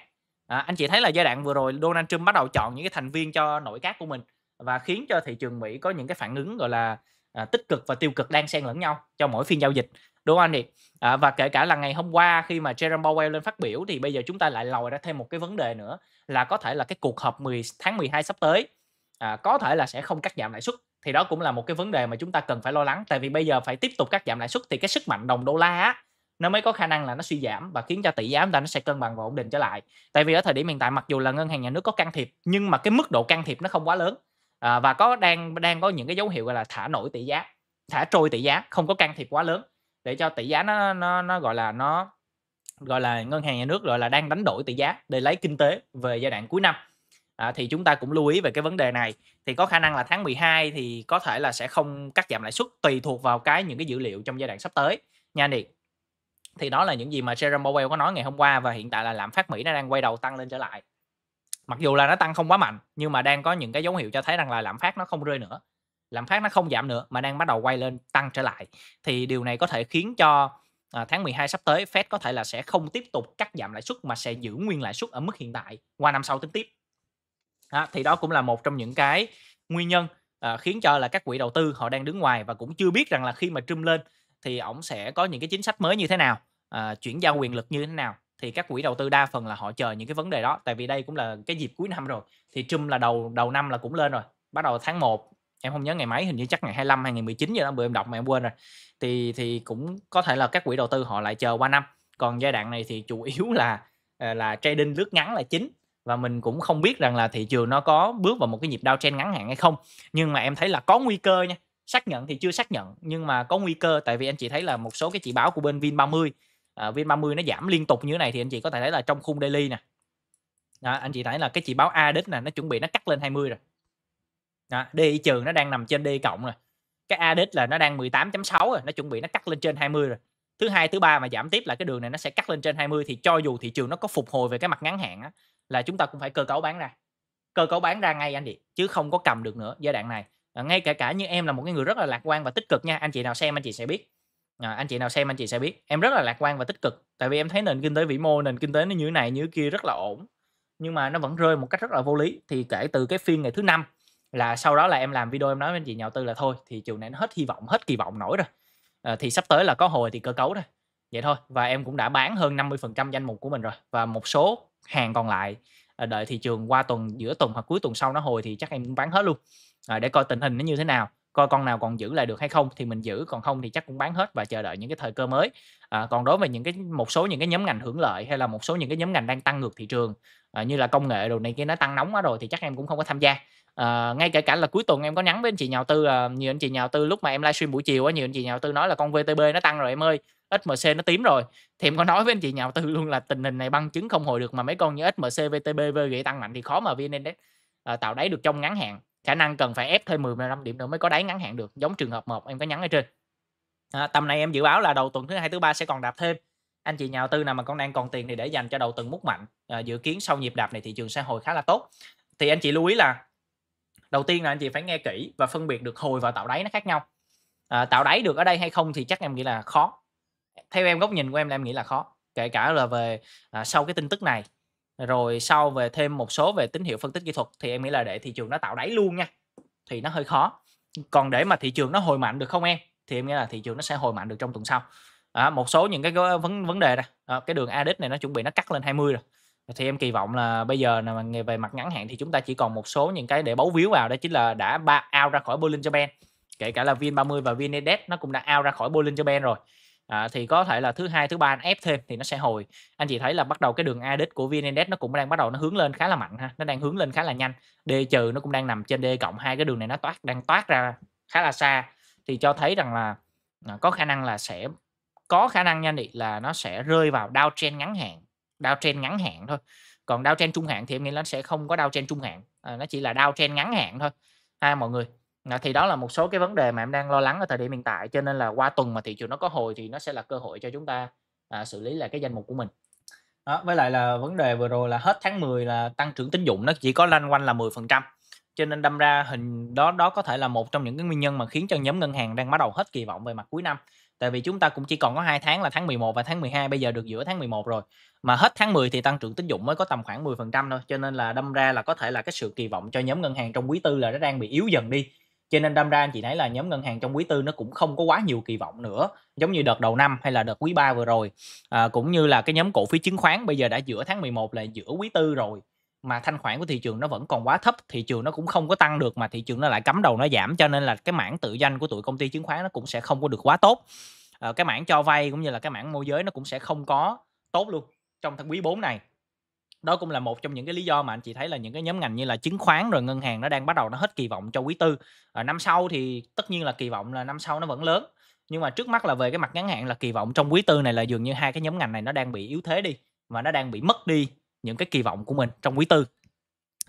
à, anh chị thấy là giai đoạn vừa rồi Donald Trump bắt đầu chọn những cái thành viên cho nội các của mình và khiến cho thị trường Mỹ có những cái phản ứng gọi là à, tích cực và tiêu cực đang xen lẫn nhau cho mỗi phiên giao dịch đúng không anh Hiệp? À, và kể cả là ngày hôm qua khi mà Jerome Powell lên phát biểu thì bây giờ chúng ta lại lòi ra thêm một cái vấn đề nữa là có thể là cái cuộc họp 10 tháng 12 sắp tới à, có thể là sẽ không cắt giảm lãi suất thì đó cũng là một cái vấn đề mà chúng ta cần phải lo lắng tại vì bây giờ phải tiếp tục cắt giảm lãi suất thì cái sức mạnh đồng đô la á, nó mới có khả năng là nó suy giảm và khiến cho tỷ giá chúng ta nó sẽ cân bằng và ổn định trở lại tại vì ở thời điểm hiện tại mặc dù là ngân hàng nhà nước có can thiệp nhưng mà cái mức độ can thiệp nó không quá lớn à, và có đang đang có những cái dấu hiệu gọi là thả nổi tỷ giá thả trôi tỷ giá không có can thiệp quá lớn để cho tỷ giá nó nó nó gọi là nó gọi là ngân hàng nhà nước gọi là đang đánh đổi tỷ giá để lấy kinh tế về giai đoạn cuối năm à, thì chúng ta cũng lưu ý về cái vấn đề này thì có khả năng là tháng 12 thì có thể là sẽ không cắt giảm lãi suất tùy thuộc vào cái những cái dữ liệu trong giai đoạn sắp tới nha anh Điệt thì đó là những gì mà Jerome Powell có nói ngày hôm qua và hiện tại là lạm phát Mỹ nó đang quay đầu tăng lên trở lại mặc dù là nó tăng không quá mạnh nhưng mà đang có những cái dấu hiệu cho thấy rằng là lạm phát nó không rơi nữa lạm phát nó không giảm nữa mà đang bắt đầu quay lên tăng trở lại thì điều này có thể khiến cho à, tháng 12 sắp tới Fed có thể là sẽ không tiếp tục cắt giảm lãi suất mà sẽ giữ nguyên lãi suất ở mức hiện tại qua năm sau tính tiếp. À, thì đó cũng là một trong những cái nguyên nhân à, khiến cho là các quỹ đầu tư họ đang đứng ngoài và cũng chưa biết rằng là khi mà Trump lên thì ổng sẽ có những cái chính sách mới như thế nào, à, chuyển giao quyền lực như thế nào thì các quỹ đầu tư đa phần là họ chờ những cái vấn đề đó tại vì đây cũng là cái dịp cuối năm rồi thì Trump là đầu đầu năm là cũng lên rồi bắt đầu tháng 1 em không nhớ ngày mấy hình như chắc ngày 25 hay ngày 19 giờ đó bữa em đọc mà em quên rồi thì thì cũng có thể là các quỹ đầu tư họ lại chờ qua năm còn giai đoạn này thì chủ yếu là ờ, là trading lướt ngắn là chính và mình cũng không biết rằng là thị trường nó có bước vào một cái nhịp downtrend ngắn hạn hay không nhưng mà em thấy là có nguy cơ nha xác nhận thì chưa xác nhận nhưng mà có nguy cơ tại vì anh chị thấy là một số cái chỉ báo của bên Vin 30 uh, ờ, Vin 30 nó giảm liên tục như thế này thì anh chị có thể thấy là trong khung daily nè đó, anh chị thấy là cái chỉ báo A đến là nó chuẩn bị nó cắt lên 20 rồi đó, DI trừ nó đang nằm trên DI cộng rồi cái ADX là nó đang 18.6 rồi nó chuẩn bị nó cắt lên trên 20 rồi thứ hai thứ ba mà giảm tiếp là cái đường này nó sẽ cắt lên trên 20 thì cho dù thị trường nó có phục hồi về cái mặt ngắn hạn á, là chúng ta cũng phải cơ cấu bán ra cơ cấu bán ra ngay anh chị chứ không có cầm được nữa giai đoạn này ngay cả cả như em là một cái người rất là lạc quan và tích cực nha anh chị nào xem anh chị sẽ biết à, anh chị nào xem anh chị sẽ biết em rất là lạc quan và tích cực tại vì em thấy nền kinh tế vĩ mô nền kinh tế nó như thế này như thế kia rất là ổn nhưng mà nó vẫn rơi một cách rất là vô lý thì kể từ cái phiên ngày thứ năm là sau đó là em làm video em nói với anh chị nhà đầu tư là thôi thị trường này nó hết hy vọng hết kỳ vọng nổi rồi à, thì sắp tới là có hồi thì cơ cấu thôi vậy thôi và em cũng đã bán hơn 50% danh mục của mình rồi và một số hàng còn lại ờ, đợi thị trường qua tuần giữa tuần hoặc cuối tuần sau nó hồi thì chắc em cũng bán hết luôn à, để coi tình hình nó như thế nào coi con nào còn giữ lại được hay không thì mình giữ còn không thì chắc cũng bán hết và chờ đợi những cái thời cơ mới à, còn đối với những cái một số những cái nhóm ngành hưởng lợi hay là một số những cái nhóm ngành đang tăng ngược thị trường à, như là công nghệ đồ này kia nó tăng nóng quá rồi thì chắc em cũng không có tham gia à, ngay kể cả là cuối tuần em có nhắn với anh chị nhà đầu tư là ờ, nhiều anh chị nhà đầu tư lúc mà em livestream buổi chiều á nhiều anh chị nhà đầu tư nói là con VTB nó tăng rồi em ơi SMC nó tím rồi thì em có nói với anh chị nhà đầu tư luôn là tình hình này băng chứng không hồi được mà mấy con như SMC VTB VG tăng mạnh thì khó mà VN Index à, tạo đáy được trong ngắn hạn khả năng cần phải ép thêm 10 15 điểm nữa mới có đáy ngắn hạn được giống trường hợp một em có nhắn ở trên à, tầm này em dự báo là đầu tuần thứ hai thứ ba sẽ còn đạp thêm anh chị nhà đầu tư nào mà con đang còn tiền thì để dành cho đầu tuần múc mạnh à, dự kiến sau nhịp đạp này thị trường sẽ hồi khá là tốt thì anh chị lưu ý là đầu tiên là anh chị phải nghe kỹ và phân biệt được hồi và tạo đáy nó khác nhau à, tạo đáy được ở đây hay không thì chắc em nghĩ là khó theo em góc nhìn của em là em nghĩ là khó kể cả là về à, sau cái tin tức này rồi sau về thêm một số về tín hiệu phân tích kỹ thuật thì em nghĩ là để thị trường nó tạo đáy luôn nha thì nó hơi khó còn để mà thị trường nó hồi mạnh được không em thì em nghĩ là thị trường nó sẽ hồi mạnh được trong tuần sau à, một số những cái vấn vấn đề này à, cái đường ADX này nó chuẩn bị nó cắt lên 20 rồi thì em kỳ vọng là bây giờ là về mặt ngắn hạn thì chúng ta chỉ còn một số những cái để bấu víu vào đó chính là đã ba out ra khỏi Bollinger japan kể cả là VN30 và VN Index nó cũng đã out ra khỏi Bollinger japan rồi à, thì có thể là thứ hai thứ ba ép thêm thì nó sẽ hồi anh chị thấy là bắt đầu cái đường ADX của VN Index nó cũng đang bắt đầu nó hướng lên khá là mạnh ha nó đang hướng lên khá là nhanh D trừ nó cũng đang nằm trên D cộng hai cái đường này nó toát đang toát ra khá là xa thì cho thấy rằng là à, có khả năng là sẽ có khả năng nha chị là nó sẽ rơi vào downtrend ngắn hạn downtrend ngắn hạn thôi còn downtrend trung hạn thì em nghĩ nó sẽ không có downtrend trung hạn à, nó chỉ là downtrend ngắn hạn thôi ha mọi người à, thì đó là một số cái vấn đề mà em đang lo lắng ở thời điểm hiện tại cho nên là qua tuần mà thị trường nó có hồi thì nó sẽ là cơ hội cho chúng ta à, xử lý lại cái danh mục của mình đó, với lại là vấn đề vừa rồi là hết tháng 10 là tăng trưởng tín dụng nó chỉ có lanh quanh là 10% cho nên đâm ra hình đó đó có thể là một trong những cái nguyên nhân mà khiến cho nhóm ngân hàng đang bắt đầu hết kỳ vọng về mặt cuối năm tại vì chúng ta cũng chỉ còn có hai tháng là tháng 11 và tháng 12 bây giờ được giữa tháng 11 rồi mà hết tháng 10 thì tăng trưởng tín dụng mới có tầm khoảng 10% thôi cho nên là đâm ra là có thể là cái sự kỳ vọng cho nhóm ngân hàng trong quý tư là nó đang bị yếu dần đi cho nên đâm ra anh chị thấy là nhóm ngân hàng trong quý tư nó cũng không có quá nhiều kỳ vọng nữa giống như đợt đầu năm hay là đợt quý ba vừa rồi à, cũng như là cái nhóm cổ phiếu chứng khoán bây giờ đã giữa tháng 11 là giữa quý tư rồi mà thanh khoản của thị trường nó vẫn còn quá thấp thị trường nó cũng không có tăng được mà thị trường nó lại cắm đầu nó giảm cho nên là cái mảng tự doanh của tụi công ty chứng khoán nó cũng sẽ không có được quá tốt à, cái mảng cho vay cũng như là cái mảng môi giới nó cũng sẽ không có tốt luôn trong tháng quý 4 này đó cũng là một trong những cái lý do mà anh chị thấy là những cái nhóm ngành như là chứng khoán rồi ngân hàng nó đang bắt đầu nó hết kỳ vọng cho quý tư à, năm sau thì tất nhiên là kỳ vọng là năm sau nó vẫn lớn nhưng mà trước mắt là về cái mặt ngắn hạn là kỳ vọng trong quý tư này là dường như hai cái nhóm ngành này nó đang bị yếu thế đi và nó đang bị mất đi những cái kỳ vọng của mình trong quý tư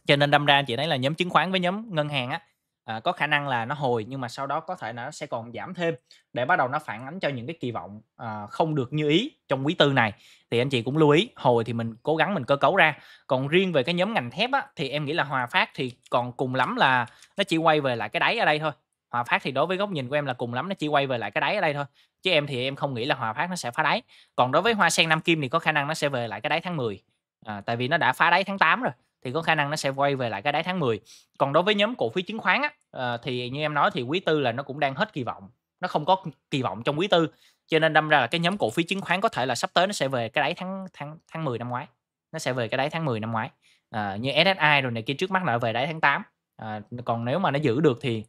cho nên đâm ra chị thấy là nhóm chứng khoán với nhóm ngân hàng á à, có khả năng là nó hồi nhưng mà sau đó có thể là nó sẽ còn giảm thêm để bắt đầu nó phản ánh cho những cái kỳ vọng à, không được như ý trong quý tư này thì anh chị cũng lưu ý hồi thì mình cố gắng mình cơ cấu ra còn riêng về cái nhóm ngành thép á, thì em nghĩ là hòa phát thì còn cùng lắm là nó chỉ quay về lại cái đáy ở đây thôi Hòa Phát thì đối với góc nhìn của em là cùng lắm nó chỉ quay về lại cái đáy ở đây thôi. Chứ em thì em không nghĩ là Hòa Phát nó sẽ phá đáy. Còn đối với Hoa Sen Nam Kim thì có khả năng nó sẽ về lại cái đáy tháng 10. À, tại vì nó đã phá đáy tháng 8 rồi thì có khả năng nó sẽ quay về lại cái đáy tháng 10. Còn đối với nhóm cổ phiếu chứng khoán á, à, thì như em nói thì quý tư là nó cũng đang hết kỳ vọng. Nó không có kỳ vọng trong quý tư. Cho nên đâm ra là cái nhóm cổ phiếu chứng khoán có thể là sắp tới nó sẽ về cái đáy tháng tháng tháng 10 năm ngoái. Nó sẽ về cái đáy tháng 10 năm ngoái. À, như SSI rồi này kia trước mắt là về đáy tháng 8. À, ờ, còn nếu mà nó giữ được thì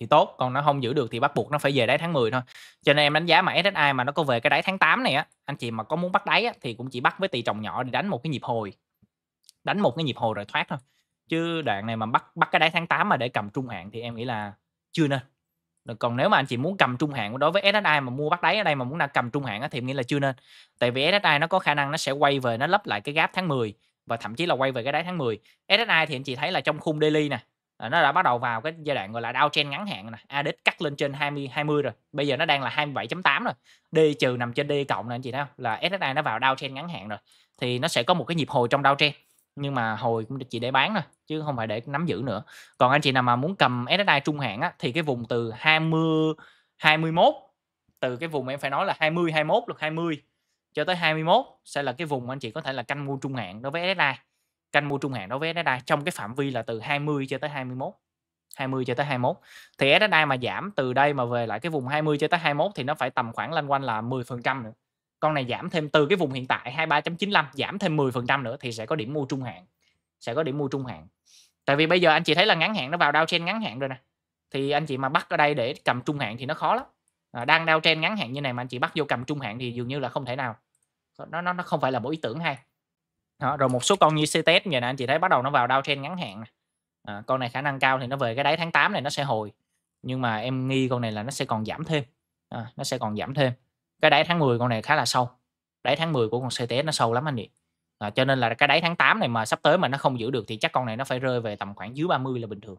thì tốt còn nó không giữ được thì bắt buộc nó phải về đáy tháng 10 thôi cho nên em đánh giá mà SSI mà nó có về cái đáy tháng 8 này á anh chị mà có muốn bắt đáy á, thì cũng chỉ bắt với tỷ trọng nhỏ để đánh một cái nhịp hồi đánh một cái nhịp hồi rồi thoát thôi chứ đoạn này mà bắt bắt cái đáy tháng 8 mà để cầm trung hạn thì em nghĩ là chưa nên còn nếu mà anh chị muốn cầm trung hạn đối với SSI mà mua bắt đáy ở đây mà muốn là cầm trung hạn thì em nghĩ là chưa nên tại vì SSI nó có khả năng nó sẽ quay về nó lấp lại cái gap tháng 10 và thậm chí là quay về cái đáy tháng 10 SSI thì anh chị thấy là trong khung daily nè Ờ, nó đã bắt đầu vào cái giai đoạn gọi là downtrend ngắn hạn này ADX cắt lên trên 20 20 rồi bây giờ nó đang là 27.8 rồi D trừ nằm trên D cộng này anh chị thấy không là SSI nó vào downtrend ngắn hạn rồi thì nó sẽ có một cái nhịp hồi trong downtrend nhưng mà hồi cũng chỉ để bán thôi chứ không phải để nắm giữ nữa còn anh chị nào mà muốn cầm SSI trung hạn á, thì cái vùng từ 20 21 từ cái vùng em phải nói là 20 21 được 20 cho tới 21 sẽ là cái vùng anh chị có thể là canh mua trung hạn đối với SSI canh mua trung hạn đối với SSI trong cái phạm vi là từ 20 cho tới 21 20 cho tới 21 thì SSI mà giảm từ đây mà về lại cái vùng 20 cho tới 21 thì nó phải tầm khoảng lanh quanh là 10% nữa con này giảm thêm từ cái vùng hiện tại 23.95 giảm thêm 10% nữa thì sẽ có điểm mua trung hạn sẽ có điểm mua trung hạn tại vì bây giờ anh chị thấy là ngắn hạn nó vào đau trên ngắn hạn rồi nè thì anh chị mà bắt ở đây để cầm trung hạn thì nó khó lắm à, đang đau trên ngắn hạn như này mà anh chị bắt vô cầm trung hạn thì dường như là không thể nào nó nó nó không phải là một ý tưởng hay đó, rồi một số con như CTS vậy nè anh chị thấy bắt đầu nó vào đau trên ngắn hạn à, con này khả năng cao thì nó về cái đáy tháng 8 này nó sẽ hồi nhưng mà em nghi con này là nó sẽ còn giảm thêm à, nó sẽ còn giảm thêm cái đáy tháng 10 con này khá là sâu đáy tháng 10 của con CTS nó sâu lắm anh chị à, cho nên là cái đáy tháng 8 này mà sắp tới mà nó không giữ được thì chắc con này nó phải rơi về tầm khoảng dưới 30 là bình thường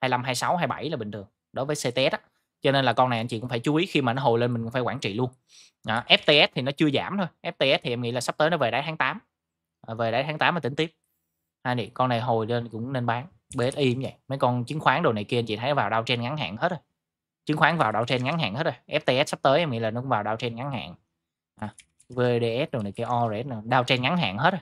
25 26 27 là bình thường đối với CTS á cho nên là con này anh chị cũng phải chú ý khi mà nó hồi lên mình cũng phải quản trị luôn đó, FTS thì nó chưa giảm thôi FTS thì em nghĩ là sắp tới nó về đáy tháng 8 Ờ, về đáy tháng 8 mà tính tiếp hai đi con này hồi lên cũng nên bán BSI cũng vậy mấy con chứng khoán đồ này kia anh chị thấy vào đau trên ngắn hạn hết rồi chứng khoán vào đau trên ngắn hạn hết rồi FTS sắp tới em nghĩ là nó cũng vào đau trên ngắn hạn à, VDS đồ này kia ORS đau trên ngắn hạn hết rồi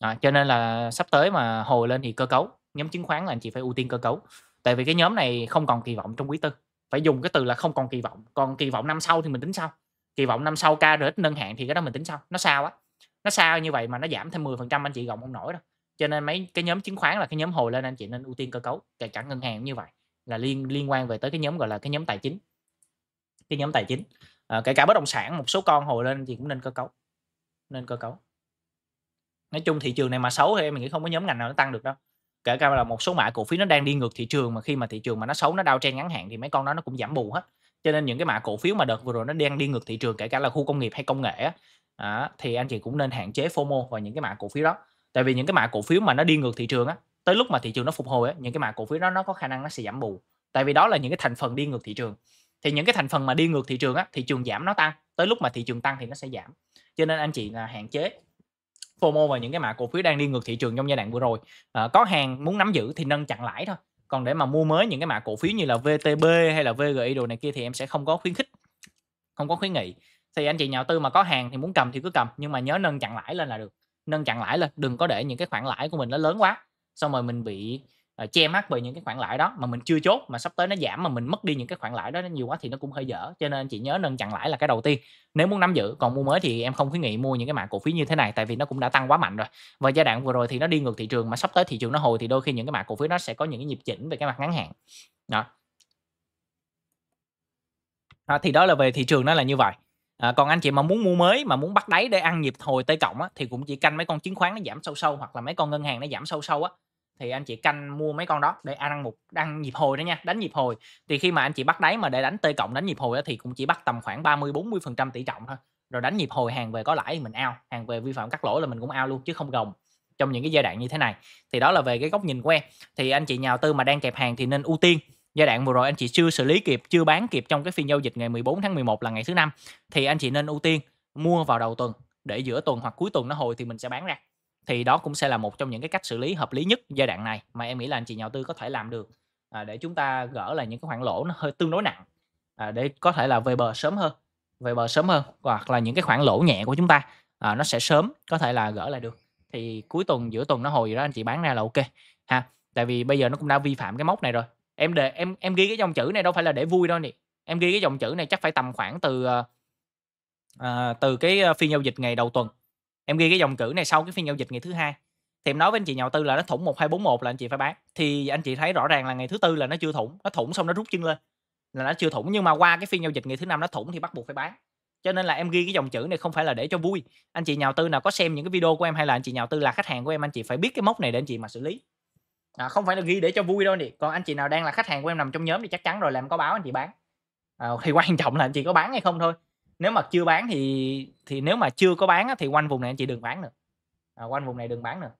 à, cho nên là sắp tới mà hồi lên thì cơ cấu nhóm chứng khoán là anh chị phải ưu tiên cơ cấu tại vì cái nhóm này không còn kỳ vọng trong quý tư phải dùng cái từ là không còn kỳ vọng còn kỳ vọng năm sau thì mình tính sau kỳ vọng năm sau KRX nâng hạn thì cái đó mình tính sau nó sao á nó sao như vậy mà nó giảm thêm 10% anh chị gồng không nổi đâu cho nên mấy cái nhóm chứng khoán là cái nhóm hồi lên anh chị nên ưu tiên cơ cấu kể cả ngân hàng như vậy là liên liên quan về tới cái nhóm gọi là cái nhóm tài chính cái nhóm tài chính à, kể cả bất động sản một số con hồi lên thì cũng nên cơ cấu nên cơ cấu nói chung thị trường này mà xấu thì em nghĩ không có nhóm ngành nào nó tăng được đâu kể cả là một số mã cổ phiếu nó đang đi ngược thị trường mà khi mà thị trường mà nó xấu nó đau trên ngắn hạn thì mấy con đó nó cũng giảm bù hết cho nên những cái mã cổ phiếu mà đợt vừa rồi nó đang đi ngược thị trường kể cả là khu công nghiệp hay công nghệ đó, thì anh chị cũng nên hạn chế FOMO vào những cái mã cổ phiếu đó tại vì những cái mã cổ phiếu mà nó đi ngược thị trường á tới lúc mà thị trường nó phục hồi á những cái mã cổ phiếu đó nó có khả năng nó sẽ giảm bù tại vì đó là những cái thành phần đi ngược thị trường thì những cái thành phần mà đi ngược thị trường á thị trường giảm nó tăng tới lúc mà thị trường tăng thì nó sẽ giảm cho nên anh chị là hạn chế FOMO vào những cái mã cổ phiếu đang đi ngược thị trường trong giai đoạn vừa rồi à, có hàng muốn nắm giữ thì nâng chặn lãi thôi còn để mà mua mới những cái mã cổ phiếu như là VTB hay là VGI đồ này kia thì em sẽ không có khuyến khích không có khuyến nghị thì anh chị nhà đầu tư mà có hàng thì muốn cầm thì cứ cầm nhưng mà nhớ nâng chặn lãi lên là được nâng chặn lãi lên đừng có để những cái khoản lãi của mình nó lớn quá xong rồi mình bị uh, che mắt bởi những cái khoản lãi đó mà mình chưa chốt mà sắp tới nó giảm mà mình mất đi những cái khoản lãi đó nó nhiều quá thì nó cũng hơi dở cho nên anh chị nhớ nâng chặn lãi là cái đầu tiên nếu muốn nắm giữ còn mua mới thì em không khuyến nghị mua những cái mã cổ phiếu như thế này tại vì nó cũng đã tăng quá mạnh rồi và giai đoạn vừa rồi thì nó đi ngược thị trường mà sắp tới thị trường nó hồi thì đôi khi những cái mã cổ phiếu nó sẽ có những cái nhịp chỉnh về cái mặt ngắn hạn đó à, thì đó là về thị trường nó là như vậy À, còn anh chị mà muốn mua mới mà muốn bắt đáy để ăn nhịp hồi tây cộng á, thì cũng chỉ canh mấy con chứng khoán nó giảm sâu sâu hoặc là mấy con ngân hàng nó giảm sâu sâu á thì anh chị canh mua mấy con đó để ăn một ăn nhịp hồi đó nha đánh nhịp hồi thì khi mà anh chị bắt đáy mà để đánh tây cộng đánh nhịp hồi đó, thì cũng chỉ bắt tầm khoảng 30 40 phần trăm tỷ trọng thôi rồi đánh nhịp hồi hàng về có lãi thì mình ao hàng về vi phạm cắt lỗ là mình cũng ao luôn chứ không gồng trong những cái giai đoạn như thế này thì đó là về cái góc nhìn của em thì anh chị nhà đầu tư mà đang kẹp hàng thì nên ưu tiên giai đoạn vừa rồi anh chị chưa xử lý kịp chưa bán kịp trong cái phiên giao dịch ngày 14 tháng 11 là ngày thứ năm thì anh chị nên ưu tiên mua vào đầu tuần để giữa tuần hoặc cuối tuần nó hồi thì mình sẽ bán ra thì đó cũng sẽ là một trong những cái cách xử lý hợp lý nhất giai đoạn này mà em nghĩ là anh chị nhà đầu tư có thể làm được à, để chúng ta gỡ là những cái khoản lỗ nó hơi tương đối nặng à, để có thể là về bờ sớm hơn về bờ sớm hơn hoặc là những cái khoản lỗ nhẹ của chúng ta à, nó sẽ sớm có thể là gỡ lại được thì cuối tuần giữa tuần nó hồi đó anh chị bán ra là ok ha tại vì bây giờ nó cũng đã vi phạm cái mốc này rồi em để em em ghi cái dòng chữ này đâu phải là để vui đâu nè em ghi cái dòng chữ này chắc phải tầm khoảng từ uh, từ cái ờ, phiên giao dịch ngày đầu tuần em ghi cái dòng chữ này sau cái phiên giao dịch ngày thứ hai thì em nói với anh chị nhà đầu tư là nó thủng 1241 là anh chị phải bán thì anh chị thấy rõ ràng là ngày thứ tư là nó chưa thủng nó thủng xong nó rút chân lên là nó chưa thủng nhưng mà qua cái phiên giao dịch ngày thứ năm nó thủng thì bắt buộc phải bán cho nên là em ghi cái dòng chữ này không phải là để cho vui anh chị nhà đầu tư nào có xem những cái video của em hay là anh chị nhà đầu tư là khách hàng của em anh chị phải biết cái mốc này để anh chị mà xử lý à, không phải là ghi để cho vui đâu nè còn anh chị nào đang là khách hàng của em nằm trong nhóm thì chắc chắn rồi làm có báo anh chị bán à, thì quan trọng là anh chị có bán hay không thôi nếu mà chưa bán thì thì nếu mà chưa có bán thì quanh vùng này anh chị đừng bán nữa à, quanh vùng này đừng bán nữa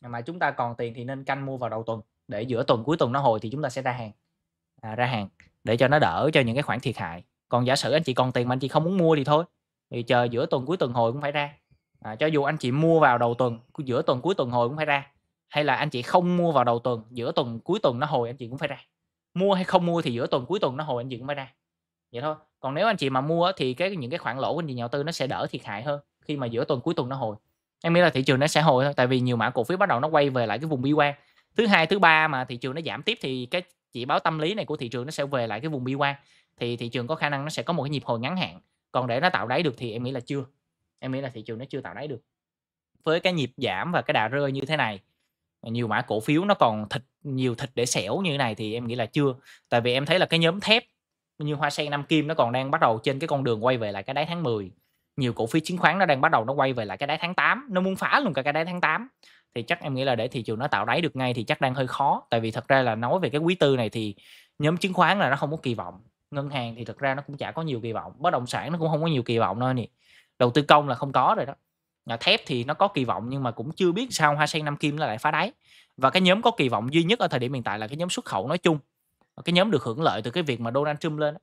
mà chúng ta còn tiền thì nên canh mua vào đầu tuần để giữa tuần cuối tuần nó hồi thì chúng ta sẽ ra hàng à, ra hàng để cho nó đỡ cho những cái khoản thiệt hại còn giả sử anh chị còn tiền mà anh chị không muốn mua thì thôi thì chờ giữa tuần cuối tuần hồi cũng phải ra à, cho dù anh chị mua vào đầu tuần giữa tuần cuối tuần hồi cũng phải ra hay là anh chị không mua vào đầu tuần giữa tuần cuối tuần nó hồi anh chị cũng phải ra mua hay không mua thì giữa tuần cuối tuần nó hồi anh chị cũng phải ra vậy thôi còn nếu anh chị mà mua thì cái những cái khoản lỗ của anh chị nhà đầu tư nó sẽ đỡ thiệt hại hơn khi mà giữa tuần cuối tuần nó hồi em nghĩ là thị trường nó sẽ hồi thôi tại vì nhiều mã cổ phiếu bắt đầu nó quay về lại cái vùng bi quan thứ hai thứ ba mà thị trường nó giảm tiếp thì cái chỉ báo tâm lý này của thị trường nó sẽ về lại cái vùng bi quan thì thị trường có khả năng nó sẽ có một cái nhịp hồi ngắn hạn còn để nó tạo đáy được thì em nghĩ là chưa em nghĩ là thị trường nó chưa tạo đáy được với cái nhịp giảm và cái đà rơi như thế này nhiều mã cổ phiếu nó còn thịt nhiều thịt để xẻo như thế này thì em nghĩ là chưa tại vì em thấy là cái nhóm thép như hoa sen nam kim nó còn đang bắt đầu trên cái con đường quay về lại cái đáy tháng 10 nhiều cổ phiếu chứng khoán nó đang bắt đầu nó quay về lại cái đáy tháng 8 nó muốn phá luôn cả cái đáy tháng 8 thì chắc em nghĩ là để thị trường nó tạo đáy được ngay thì chắc đang hơi khó tại vì thật ra là nói về cái quý tư này thì nhóm chứng khoán là nó không có kỳ vọng ngân hàng thì thật ra nó cũng chả có nhiều kỳ vọng bất động sản nó cũng không có nhiều kỳ vọng thôi nè đầu tư công là không có rồi đó nhà thép thì nó có kỳ vọng nhưng mà cũng chưa biết sao hoa sen nam kim nó lại phá đáy và cái nhóm có kỳ vọng duy nhất ở thời điểm hiện tại là cái nhóm xuất khẩu nói chung cái nhóm được hưởng lợi từ cái việc mà Donald Trump lên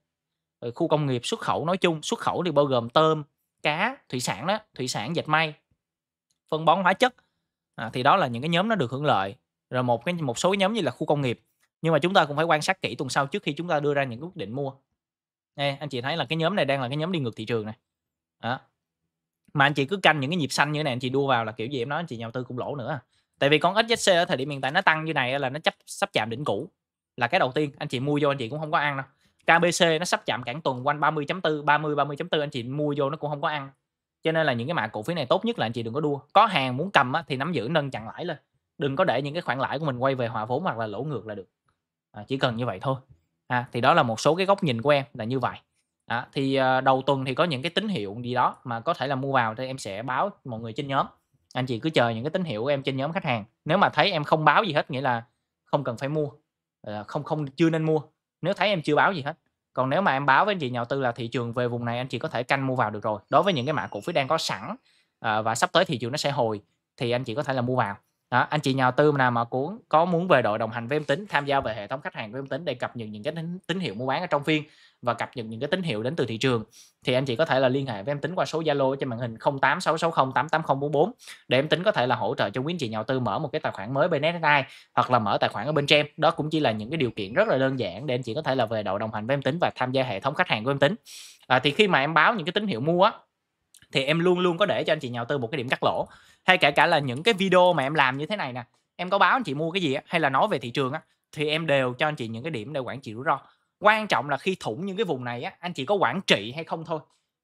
rồi khu công nghiệp xuất khẩu nói chung xuất khẩu thì bao gồm tôm cá thủy sản đó thủy sản dệt may phân bón hóa chất à, thì đó là những cái nhóm nó được hưởng lợi rồi một cái một số nhóm như là khu công nghiệp nhưng mà chúng ta cũng phải quan sát kỹ tuần sau trước khi chúng ta đưa ra những quyết định mua Ê, anh chị thấy là cái nhóm này đang là cái nhóm đi ngược thị trường này đó mà anh chị cứ canh những cái nhịp xanh như thế này anh chị đua vào là kiểu gì em nói anh chị nhà đầu tư cũng lỗ nữa tại vì con SZC ở thời điểm hiện tại nó tăng như này là nó chấp sắp chạm đỉnh cũ là cái đầu tiên anh chị mua vô anh chị cũng không có ăn đâu KBC nó sắp chạm cản tuần quanh 30.4 30 30.4 anh chị mua vô nó cũng không có ăn cho nên là những cái mã cổ phiếu này tốt nhất là anh chị đừng có đua có hàng muốn cầm á, thì nắm giữ nâng chặn lãi lên đừng có để những cái khoản lãi của mình quay về hòa vốn hoặc là lỗ ngược là được à, chỉ cần như vậy thôi à, thì đó là một số cái góc nhìn của em là như vậy đó, thì ờ, đầu tuần thì có những cái tín hiệu gì đó mà có thể là mua vào thì em sẽ báo mọi người trên nhóm. Anh chị cứ chờ những cái tín hiệu của em trên nhóm khách hàng. Nếu mà thấy em không báo gì hết nghĩa là không cần phải mua, ờ, không không chưa nên mua. Nếu thấy em chưa báo gì hết. Còn nếu mà em báo với anh chị nhà đầu tư là thị trường về vùng này anh chị có thể canh mua vào được rồi. Đối với những cái mã cổ phiếu đang có sẵn ờ, và sắp tới thị trường nó sẽ hồi thì anh chị có thể là mua vào đó, anh chị nhà đầu tư nào mà muốn có muốn về đội đồng hành với em tính tham gia về hệ thống khách hàng của em tính để cập nhật những cái tín, hiệu mua bán ở trong phiên và cập nhật những cái tín hiệu đến từ thị trường thì anh chị có thể là liên hệ với em tính qua số Zalo trên màn hình 0866088044 để em tính có thể là hỗ trợ cho quý anh chị nhà đầu tư mở một cái tài khoản mới bên SSI hoặc là mở tài khoản ở bên trên đó cũng chỉ là những cái điều kiện rất là đơn giản để anh chị có thể là về đội đồng hành với em tính và tham gia hệ thống khách hàng của em tính à, thì khi mà em báo những cái tín hiệu mua á, thì em luôn luôn có để cho anh chị nhà đầu tư một cái điểm cắt lỗ hay kể cả là những cái video mà em làm như thế này nè em có báo anh chị mua cái gì á, hay là nói về thị trường á thì em đều cho anh chị những cái điểm để quản trị rủi ro quan trọng là khi thủng những cái vùng này á anh chị có quản trị hay không thôi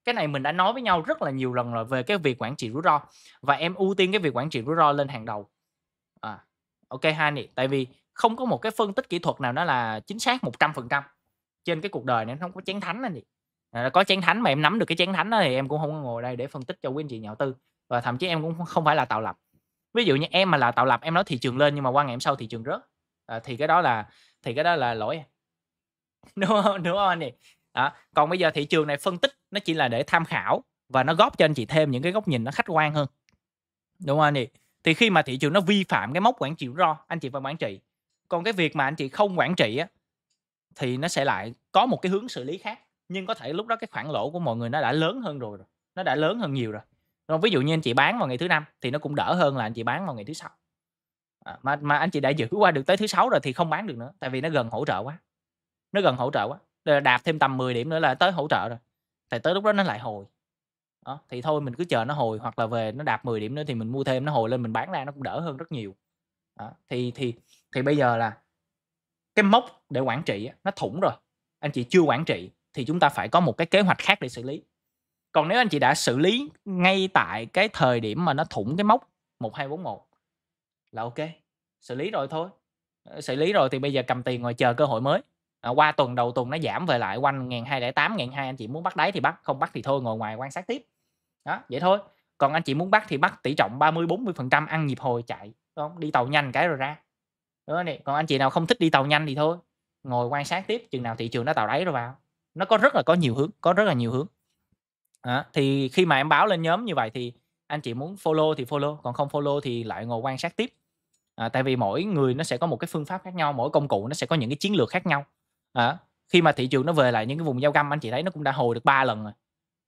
cái này mình đã nói với nhau rất là nhiều lần rồi về cái việc quản trị rủi ro và em ưu tiên cái việc quản trị rủi ro lên hàng đầu à, ok hai nè tại vì không có một cái phân tích kỹ thuật nào nó là chính xác 100% trên cái cuộc đời này không có chén thánh này à, có chén thánh mà em nắm được cái chén thánh đó thì em cũng không có ngồi đây để phân tích cho quý anh chị nhà đầu tư và thậm chí em cũng không phải là tạo lập ví dụ như em mà là tạo lập em nói thị trường lên nhưng mà qua ngày hôm sau thị trường rớt à, thì cái đó là thì cái đó là lỗi đúng không đúng không anh chị à, còn bây giờ thị trường này phân tích nó chỉ là để tham khảo và nó góp cho anh chị thêm những cái góc nhìn nó khách quan hơn đúng không anh chị thì khi mà thị trường nó vi phạm cái mốc quản trị rủi ro anh chị phải quản trị còn cái việc mà anh chị không quản trị á thì nó sẽ lại có một cái hướng xử lý khác nhưng có thể lúc đó cái khoản lỗ của mọi người nó đã lớn hơn rồi, rồi. nó đã lớn hơn nhiều rồi không ví dụ như anh chị bán vào ngày thứ năm thì nó cũng đỡ hơn là anh chị bán vào ngày thứ sáu à, mà mà anh chị đã giữ qua được tới thứ sáu rồi thì không bán được nữa tại vì nó gần hỗ trợ quá nó gần hỗ trợ quá đạt thêm tầm 10 điểm nữa là tới hỗ trợ rồi thì tới lúc đó nó lại hồi đó, thì thôi mình cứ chờ nó hồi hoặc là về nó đạt 10 điểm nữa thì mình mua thêm nó hồi lên mình bán ra nó cũng đỡ hơn rất nhiều đó, thì thì thì bây giờ là cái mốc để quản trị nó thủng rồi anh chị chưa quản trị thì chúng ta phải có một cái kế hoạch khác để xử lý còn nếu anh chị đã xử lý ngay tại cái thời điểm mà nó thủng cái mốc 1241 là ok xử lý rồi thôi ờ, xử lý rồi thì bây giờ cầm tiền ngồi chờ cơ hội mới à, qua tuần đầu tuần nó giảm về lại quanh ngàn hai tám ngàn hai anh chị muốn bắt đáy thì bắt không bắt thì thôi ngồi ngoài quan sát tiếp đó vậy thôi còn anh chị muốn bắt thì bắt tỷ trọng 30 40 phần trăm ăn nhịp hồi chạy không đi tàu nhanh cái rồi ra đó này còn anh chị nào không thích đi tàu nhanh thì thôi ngồi quan sát tiếp chừng nào thị trường nó tàu đáy rồi vào nó có rất là có nhiều hướng có rất là nhiều hướng à, thì khi mà em báo lên nhóm như vậy thì anh chị muốn follow thì follow còn không follow thì lại ngồi quan sát tiếp à, tại vì mỗi người nó sẽ có một cái phương pháp khác nhau mỗi công cụ nó sẽ có những cái chiến lược khác nhau à, khi mà thị trường nó về lại những cái vùng giao găm anh chị thấy nó cũng đã hồi được ba lần rồi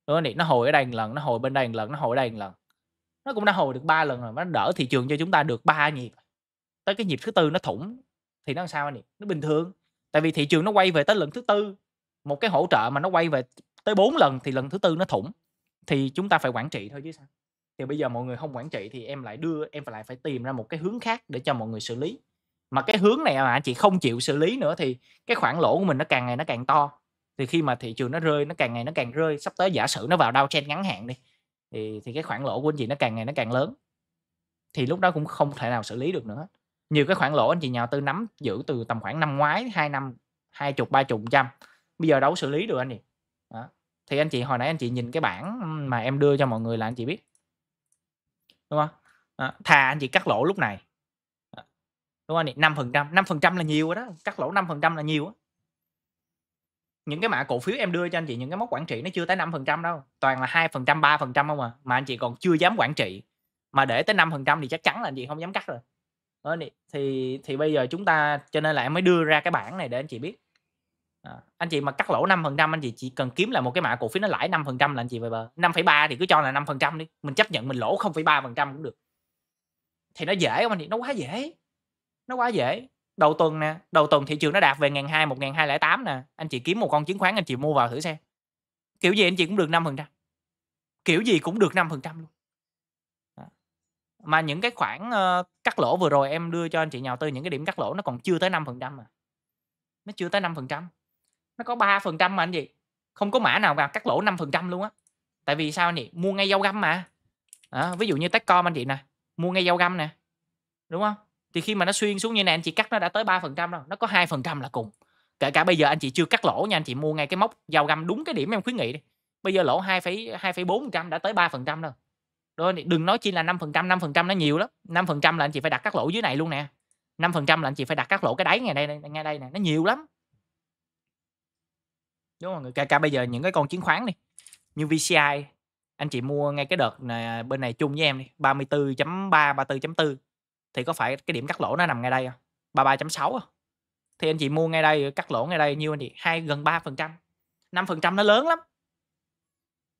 đúng không? nó hồi ở đây một lần nó hồi bên đây một lần nó hồi ở đây một lần nó cũng đã hồi được ba lần rồi nó đỡ thị trường cho chúng ta được ba nhịp tới cái nhịp thứ tư nó thủng thì nó làm sao anh chị nó bình thường tại vì thị trường nó quay về tới lần thứ tư một cái hỗ trợ mà nó quay về tới 4 lần thì lần thứ tư nó thủng thì chúng ta phải quản trị thôi chứ sao thì bây giờ mọi người không quản trị thì em lại đưa em phải lại phải tìm ra một cái hướng khác để cho mọi người xử lý mà cái hướng này mà chị không chịu xử lý nữa thì cái khoảng lỗ của mình nó càng ngày nó càng to thì khi mà thị trường nó rơi nó càng ngày nó càng rơi sắp tới giả sử nó vào đau trên ngắn hạn đi thì thì cái khoảng lỗ của anh chị nó càng ngày nó càng lớn thì lúc đó cũng không thể nào xử lý được nữa nhiều cái khoản lỗ anh chị nhà tư nắm giữ từ tầm khoảng năm ngoái hai năm hai chục ba chục trăm bây giờ đâu xử lý được anh chị thì anh chị hồi nãy anh chị nhìn cái bảng mà em đưa cho mọi người là anh chị biết đúng không à, thà anh chị cắt lỗ lúc này đúng không năm phần trăm năm phần trăm là nhiều rồi đó cắt lỗ năm phần trăm là nhiều đó. những cái mã cổ phiếu em đưa cho anh chị những cái mốc quản trị nó chưa tới năm phần trăm đâu toàn là hai phần trăm ba phần trăm không à mà anh chị còn chưa dám quản trị mà để tới năm phần trăm thì chắc chắn là anh chị không dám cắt rồi đó, thì thì bây giờ chúng ta cho nên là em mới đưa ra cái bảng này để anh chị biết Ờ, anh chị mà cắt lỗ 5% anh chị chỉ cần kiếm là một cái mã cổ phiếu nó lãi 5% là anh chị về bờ 5,3 thì cứ cho là 5% đi mình chấp nhận mình lỗ 0,3% cũng được thì nó dễ không anh chị nó quá dễ nó quá dễ đầu tuần nè đầu tuần thị trường nó đạt về ngàn hai một ngàn hai lẻ tám nè anh chị kiếm một con chứng khoán anh chị mua vào thử xem kiểu gì anh chị cũng được 5% kiểu gì cũng được 5% luôn mà những cái khoản ờ, cắt lỗ vừa rồi em đưa cho anh chị nhà tư những cái điểm cắt lỗ nó còn chưa tới 5% mà. Nó chưa tới 5% nó có ba phần trăm mà anh gì không có mã nào vào cắt lỗ 5% luôn á tại vì sao nhỉ mua ngay rau găm mà à, ví dụ như Techcom anh chị nè mua ngay rau găm nè đúng không thì khi mà nó xuyên xuống như này anh chị cắt nó đã tới 3% rồi nó có 2% là cùng kể cả bây giờ anh chị chưa cắt lỗ nha anh chị mua ngay cái mốc rau găm đúng cái điểm em khuyến nghị đi bây giờ lỗ hai hai bốn trăm đã tới 3% rồi đó, đừng nói chi là 5%, trăm nó nhiều lắm. 5% là anh chị phải đặt cắt lỗ dưới này luôn nè. 5% là anh chị phải đặt cắt lỗ cái đáy ngay đây ngay đây nè, nó nhiều lắm đúng không cả, cả bây giờ những cái con chứng khoán này như VCI anh chị mua ngay cái đợt này bên này chung với em đi 34.3 34.4 thì có phải cái điểm cắt lỗ nó nằm ngay đây không 33.6 à? thì anh chị mua ngay đây cắt lỗ ngay đây nhiêu anh chị hai gần 3 phần trăm 5 phần trăm nó lớn lắm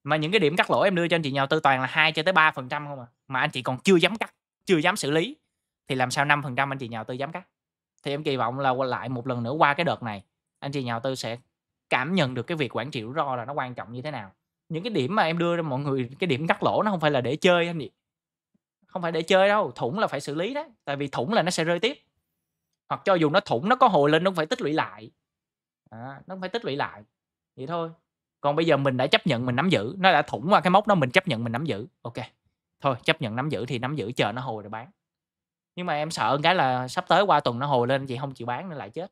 mà những cái điểm cắt lỗ em đưa cho anh chị nhà đầu tư toàn là 2 cho tới 3 phần trăm không à mà anh chị còn chưa dám cắt chưa dám xử lý thì làm sao 5 phần trăm anh chị nhà đầu tư dám cắt thì em kỳ vọng là lại một lần nữa qua cái đợt này anh chị nhà đầu tư sẽ cảm nhận được cái việc quản trị rủi ro là nó quan trọng như thế nào những cái điểm mà em đưa ra mọi người cái điểm cắt lỗ nó không phải là để chơi anh chị không phải để chơi đâu thủng là phải xử lý đó tại vì thủng là nó sẽ rơi tiếp hoặc cho dù nó thủng nó có hồi lên nó cũng phải tích lũy lại à, nó cũng phải tích lũy lại vậy thôi còn bây giờ mình đã chấp nhận mình nắm giữ nó đã thủng qua cái mốc đó mình chấp nhận mình nắm giữ ok thôi chấp nhận nắm giữ thì nắm giữ chờ nó hồi rồi bán nhưng mà em sợ cái là sắp tới qua tuần nó hồi lên chị không chịu bán nó lại chết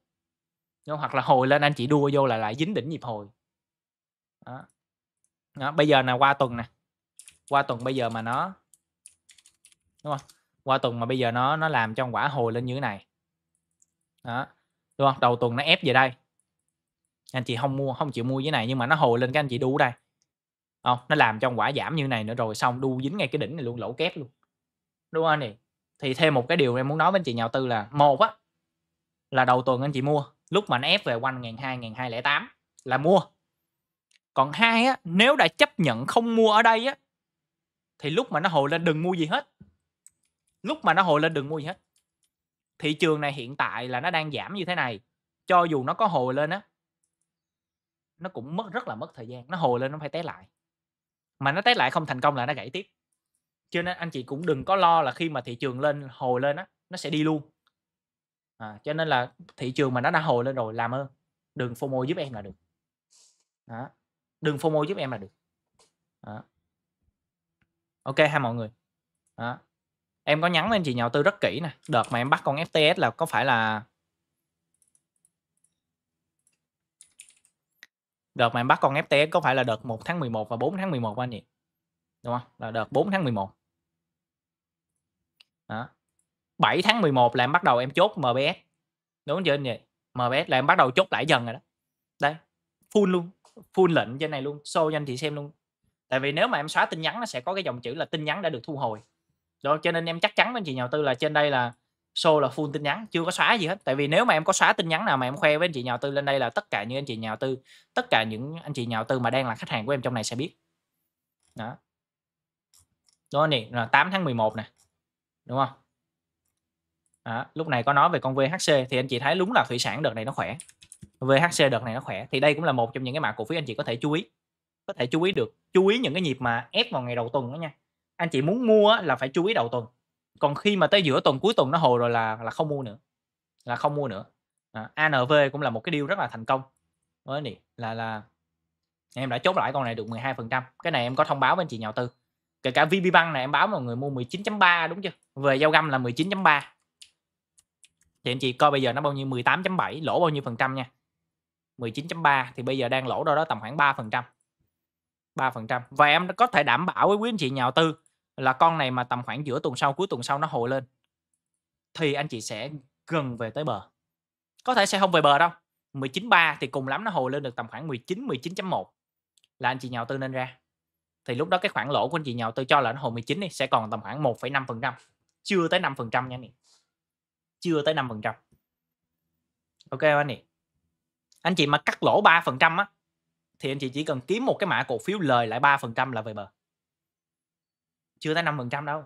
hoặc là hồi lên anh chị đua vô là lại dính đỉnh nhịp hồi đó. đó bây giờ nè qua tuần nè qua tuần bây giờ mà nó đúng không qua tuần mà bây giờ nó nó làm trong quả hồi lên như thế này đó đúng không đầu tuần nó ép về đây anh chị không mua không chịu mua cái này nhưng mà nó hồi lên các anh chị đu đây không nó làm trong quả giảm như này nữa rồi xong đu dính ngay cái đỉnh này luôn lỗ kép luôn đúng không anh thì thêm một cái điều em muốn nói với anh chị nhà đầu tư là một á là đầu tuần anh chị mua lúc mà nó ép về quanh 1002 1208 là mua còn hai á nếu đã chấp nhận không mua ở đây á thì lúc mà nó hồi lên đừng mua gì hết lúc mà nó hồi lên đừng mua gì hết thị trường này hiện tại là nó đang giảm như thế này cho dù nó có hồi lên á nó cũng mất rất là mất thời gian nó hồi lên nó phải té lại mà nó té lại không thành công là nó gãy tiếp cho nên anh chị cũng đừng có lo là khi mà thị trường lên hồi lên á nó sẽ đi luôn à, cho nên là thị trường mà nó đã hồi lên rồi làm ơn đừng fomo giúp em là được đó. đừng fomo giúp em là được đó. ok ha mọi người đó. em có nhắn với anh chị nhà đầu tư rất kỹ nè đợt mà em bắt con fts là có phải là đợt mà em bắt con FTS có phải là đợt 1 tháng 11 và 4 tháng 11 không anh chị, Đúng không? Là đợt 4 tháng 11. Đó. 7 tháng 11 là em bắt đầu em chốt MBS đúng chưa anh vậy MBS là em bắt đầu chốt lại dần rồi đó đây full luôn full lệnh trên này luôn show cho anh chị xem luôn tại vì nếu mà em xóa tin nhắn nó sẽ có cái dòng chữ là tin nhắn đã được thu hồi đó cho nên em chắc chắn với anh chị nhà đầu tư là trên đây là show là full tin nhắn chưa có xóa gì hết tại vì nếu mà em có xóa tin nhắn nào mà em khoe với anh chị nhà đầu tư lên đây là tất cả những anh chị nhà đầu tư tất cả những anh chị nhà đầu tư mà đang là khách hàng của em trong này sẽ biết đó đó nè là 8 tháng 11 nè đúng không à, lúc này có nói về con VHC thì anh chị thấy đúng là thủy sản đợt này nó khỏe VHC đợt này nó khỏe thì đây cũng là một trong những cái mã cổ phiếu anh chị có thể chú ý có thể chú ý được chú ý những cái nhịp mà ép vào ngày đầu tuần đó nha anh chị muốn mua là phải chú ý đầu tuần còn khi mà tới giữa tuần cuối tuần nó hồi rồi là là không mua nữa là không mua nữa à, ANV cũng là một cái điều rất là thành công với này là là em đã chốt lại con này được 12% cái này em có thông báo với anh chị nhà tư kể cả VB Bank này em báo mọi người mua 19.3 đúng chưa về giao găm là 19.3 thì anh chị coi bây giờ nó bao nhiêu 18.7 lỗ bao nhiêu phần trăm nha 19.3 thì bây giờ đang lỗ đâu đó tầm khoảng 3 phần trăm 3 phần trăm và em có thể đảm bảo với quý anh chị nhà đầu tư là con này mà tầm khoảng giữa tuần sau cuối tuần sau nó hồi lên thì anh chị sẽ gần về tới bờ có thể sẽ không về bờ đâu 19.3 thì cùng lắm nó hồi lên được tầm khoảng 19 19.1 là anh chị nhà đầu tư nên ra thì lúc đó cái khoản lỗ của anh chị nhà đầu tư cho là nó hồi 19 đi sẽ còn tầm khoảng 1,5 phần trăm chưa tới 5 phần trăm nha anh chưa tới 5%. Ok không anh chị, Anh chị mà cắt lỗ 3% á thì anh chị chỉ cần kiếm một cái mã cổ phiếu lời lại 3% là về bờ. Chưa tới 5% đâu.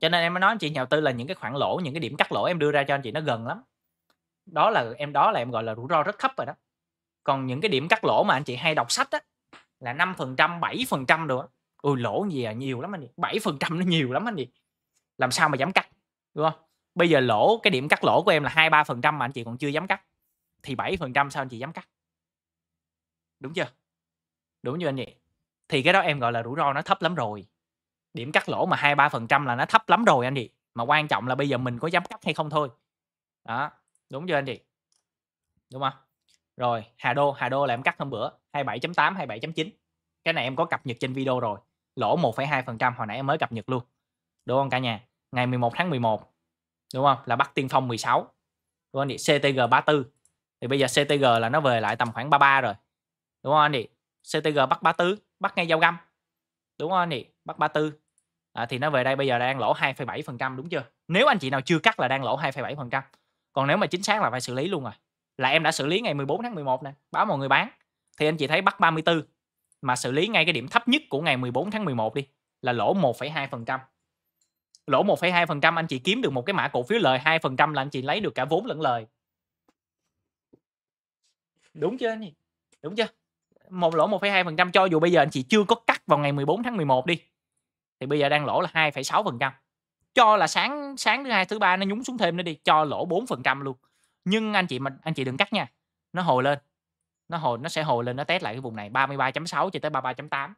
Cho nên em mới nói anh chị nhà đầu tư là những cái khoản lỗ, những cái điểm cắt lỗ em đưa ra cho anh chị nó gần lắm. Đó là em đó là em gọi là rủi ro rất thấp rồi đó. Còn những cái điểm cắt lỗ mà anh chị hay đọc sách á là 5%, 7% được. ui lỗ gì à, nhiều lắm anh chị. 7% nó nhiều lắm anh chị. Làm sao mà dám cắt, đúng không? bây giờ lỗ cái điểm cắt lỗ của em là hai ba phần trăm mà anh chị còn chưa dám cắt thì 7% sao anh chị dám cắt đúng chưa đúng chưa anh chị thì cái đó em gọi là rủi ro nó thấp lắm rồi điểm cắt lỗ mà hai ba phần trăm là nó thấp lắm rồi anh chị mà quan trọng là bây giờ mình có dám cắt hay không thôi đó đúng chưa anh chị đúng không rồi hà đô hà đô là em cắt hôm bữa 27.8 27.9 cái này em có cập nhật trên video rồi lỗ 1,2 phần trăm hồi nãy em mới cập nhật luôn đúng không cả nhà ngày 11 tháng 11 đúng không là bắt tiên phong 16 đúng không anh chị CTG 34 thì bây giờ CTG là nó về lại tầm khoảng 33 rồi đúng không anh chị CTG bắt 34 bắt ngay giao găm đúng không anh chị bắt 34 à, thì nó về đây bây giờ đang lỗ 2,7% đúng chưa nếu anh chị nào chưa cắt là đang lỗ 2,7% còn nếu mà chính xác là phải xử lý luôn rồi là em đã xử lý ngày 14 tháng 11 nè báo mọi người bán thì anh chị thấy bắt 34 mà xử lý ngay cái điểm thấp nhất của ngày 14 tháng 11 đi là lỗ 1,2% lỗ 1,2% anh chị kiếm được một cái mã cổ phiếu lời 2% là anh chị lấy được cả vốn lẫn lời đúng chưa anh chị đúng chưa một lỗ 1,2% cho dù bây giờ anh chị chưa có cắt vào ngày 14 tháng 11 đi thì bây giờ đang lỗ là 2,6% cho là sáng sáng thứ hai thứ ba nó nhúng xuống thêm nữa đi cho lỗ 4% luôn nhưng anh chị mà anh chị đừng cắt nha nó hồi lên nó hồi nó sẽ hồi lên nó test lại cái vùng này 33.6 cho tới 33.8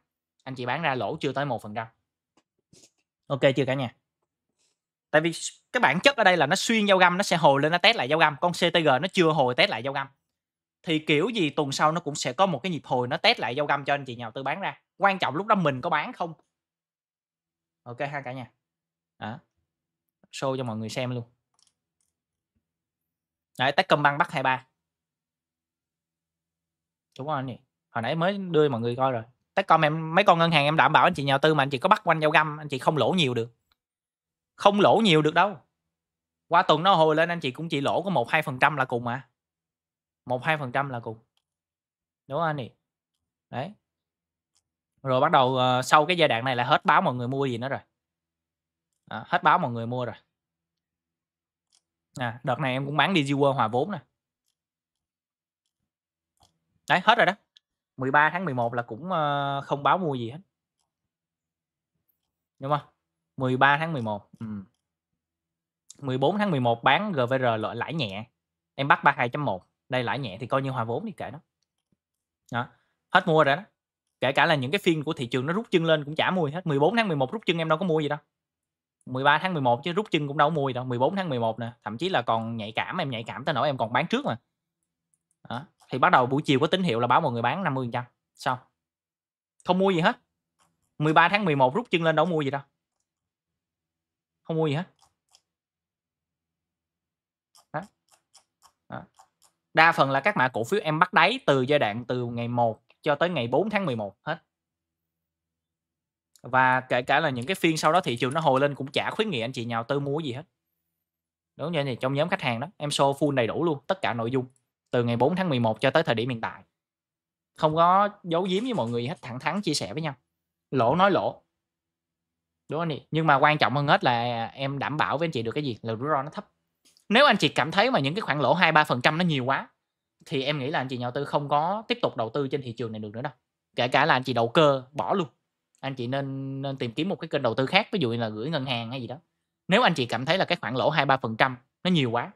anh chị bán ra lỗ chưa tới 1% ok chưa cả nhà tại vì cái bản chất ở đây là nó xuyên dao găm nó sẽ hồi lên nó test lại dao găm con CTG nó chưa hồi test lại dao găm thì kiểu gì tuần sau nó cũng sẽ có một cái nhịp hồi nó test lại dao găm cho anh chị nhà đầu tư bán ra quan trọng lúc đó mình có bán không ok ha cả nhà đó show cho mọi người xem luôn đấy công băng bắt 23 đúng không anh nhỉ hồi nãy mới đưa mọi người coi rồi Techcom em mấy con ngân hàng em đảm bảo anh chị nhà đầu tư mà anh chị có bắt quanh dao găm anh chị không lỗ nhiều được không lỗ nhiều được đâu qua tuần nó hồi lên anh chị cũng chỉ lỗ có một hai phần trăm là cùng mà một hai phần trăm là cùng đúng không anh nhỉ đấy rồi bắt đầu uh, sau cái giai đoạn này là hết báo mọi người mua gì nữa rồi à, hết báo mọi người mua rồi à, đợt này em cũng bán đi Digiworld hòa vốn nè đấy hết rồi đó 13 tháng 11 là cũng uh, không báo mua gì hết đúng không 13 tháng 11 ừ. 14 tháng 11 bán GVR loại lãi nhẹ em bắt 32.1 đây lãi nhẹ thì coi như hòa vốn đi kệ nó đó. hết mua rồi đó kể cả là những cái phiên của thị trường nó rút chân lên cũng chả mua hết 14 tháng 11 rút chân em đâu có mua gì đâu 13 tháng 11 chứ rút chân cũng đâu có mua gì đâu 14 tháng 11 nè thậm chí là còn nhạy cảm em nhạy cảm tới nỗi em còn bán trước mà đó. thì bắt đầu buổi chiều có tín hiệu là báo mọi người bán 50% xong không mua gì hết 13 tháng 11 rút chân lên đâu mua gì đâu không mua gì hết đó. Đó. đa phần là các mã cổ phiếu em bắt đáy từ giai đoạn từ ngày 1 cho tới ngày 4 tháng 11 hết và kể cả là những cái phiên sau đó thị trường nó hồi lên cũng chả khuyến nghị anh chị nào tư mua gì hết đúng vậy thì trong nhóm khách hàng đó em show full đầy đủ luôn tất cả nội dung từ ngày 4 tháng 11 cho tới thời điểm hiện tại không có giấu giếm với mọi người hết thẳng thắn chia sẻ với nhau lỗ nói lỗ đúng anh nhưng mà quan trọng hơn hết là em đảm bảo với anh chị được cái gì là rủi ro nó thấp nếu anh chị cảm thấy mà những cái khoảng lỗ hai ba phần trăm nó nhiều quá thì em nghĩ là anh chị nhà đầu tư không có tiếp tục đầu tư trên thị trường này được nữa đâu kể cả là anh chị đầu cơ bỏ luôn anh chị nên nên tìm kiếm một cái kênh đầu tư khác ví dụ như là gửi ngân hàng hay gì đó nếu anh chị cảm thấy là cái khoảng lỗ hai ba phần trăm nó nhiều quá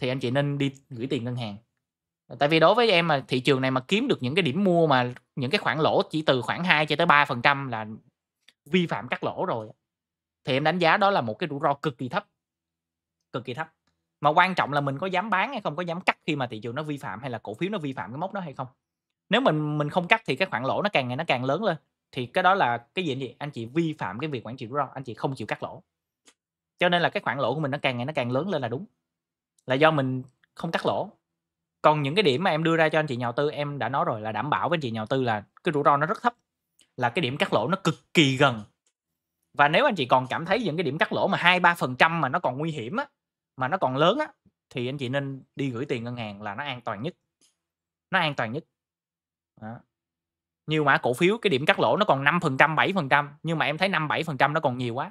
thì anh chị nên đi gửi tiền ngân hàng tại vì đối với em mà thị trường này mà kiếm được những cái điểm mua mà những cái khoản lỗ chỉ từ khoảng 2 cho tới ba phần trăm là vi phạm cắt lỗ rồi thì em đánh giá đó là một cái rủi ro cực kỳ thấp cực kỳ thấp mà quan trọng là mình có dám bán hay không có dám cắt khi mà thị trường nó vi phạm hay là cổ phiếu nó vi phạm cái mốc đó hay không nếu mình mình không cắt thì cái khoản lỗ nó càng ngày nó càng lớn lên thì cái đó là cái gì anh chị anh chị vi phạm cái việc quản trị rủi ro anh chị không chịu cắt lỗ cho nên là cái khoản lỗ của mình nó càng ngày nó càng lớn lên là đúng là do mình không cắt lỗ còn những cái điểm mà em đưa ra cho anh chị nhà đầu tư em đã nói rồi là đảm bảo với anh chị nhà đầu tư là cái rủi ro nó rất thấp là cái điểm cắt lỗ nó cực kỳ gần và nếu anh chị còn cảm thấy những cái điểm cắt lỗ mà hai ba phần trăm mà nó còn nguy hiểm á mà nó còn lớn á thì anh chị nên đi gửi tiền ngân hàng là nó an toàn nhất nó an toàn nhất đó. nhiều mã cổ phiếu cái điểm cắt lỗ nó còn năm phần trăm bảy phần trăm nhưng mà em thấy năm bảy phần trăm nó còn nhiều quá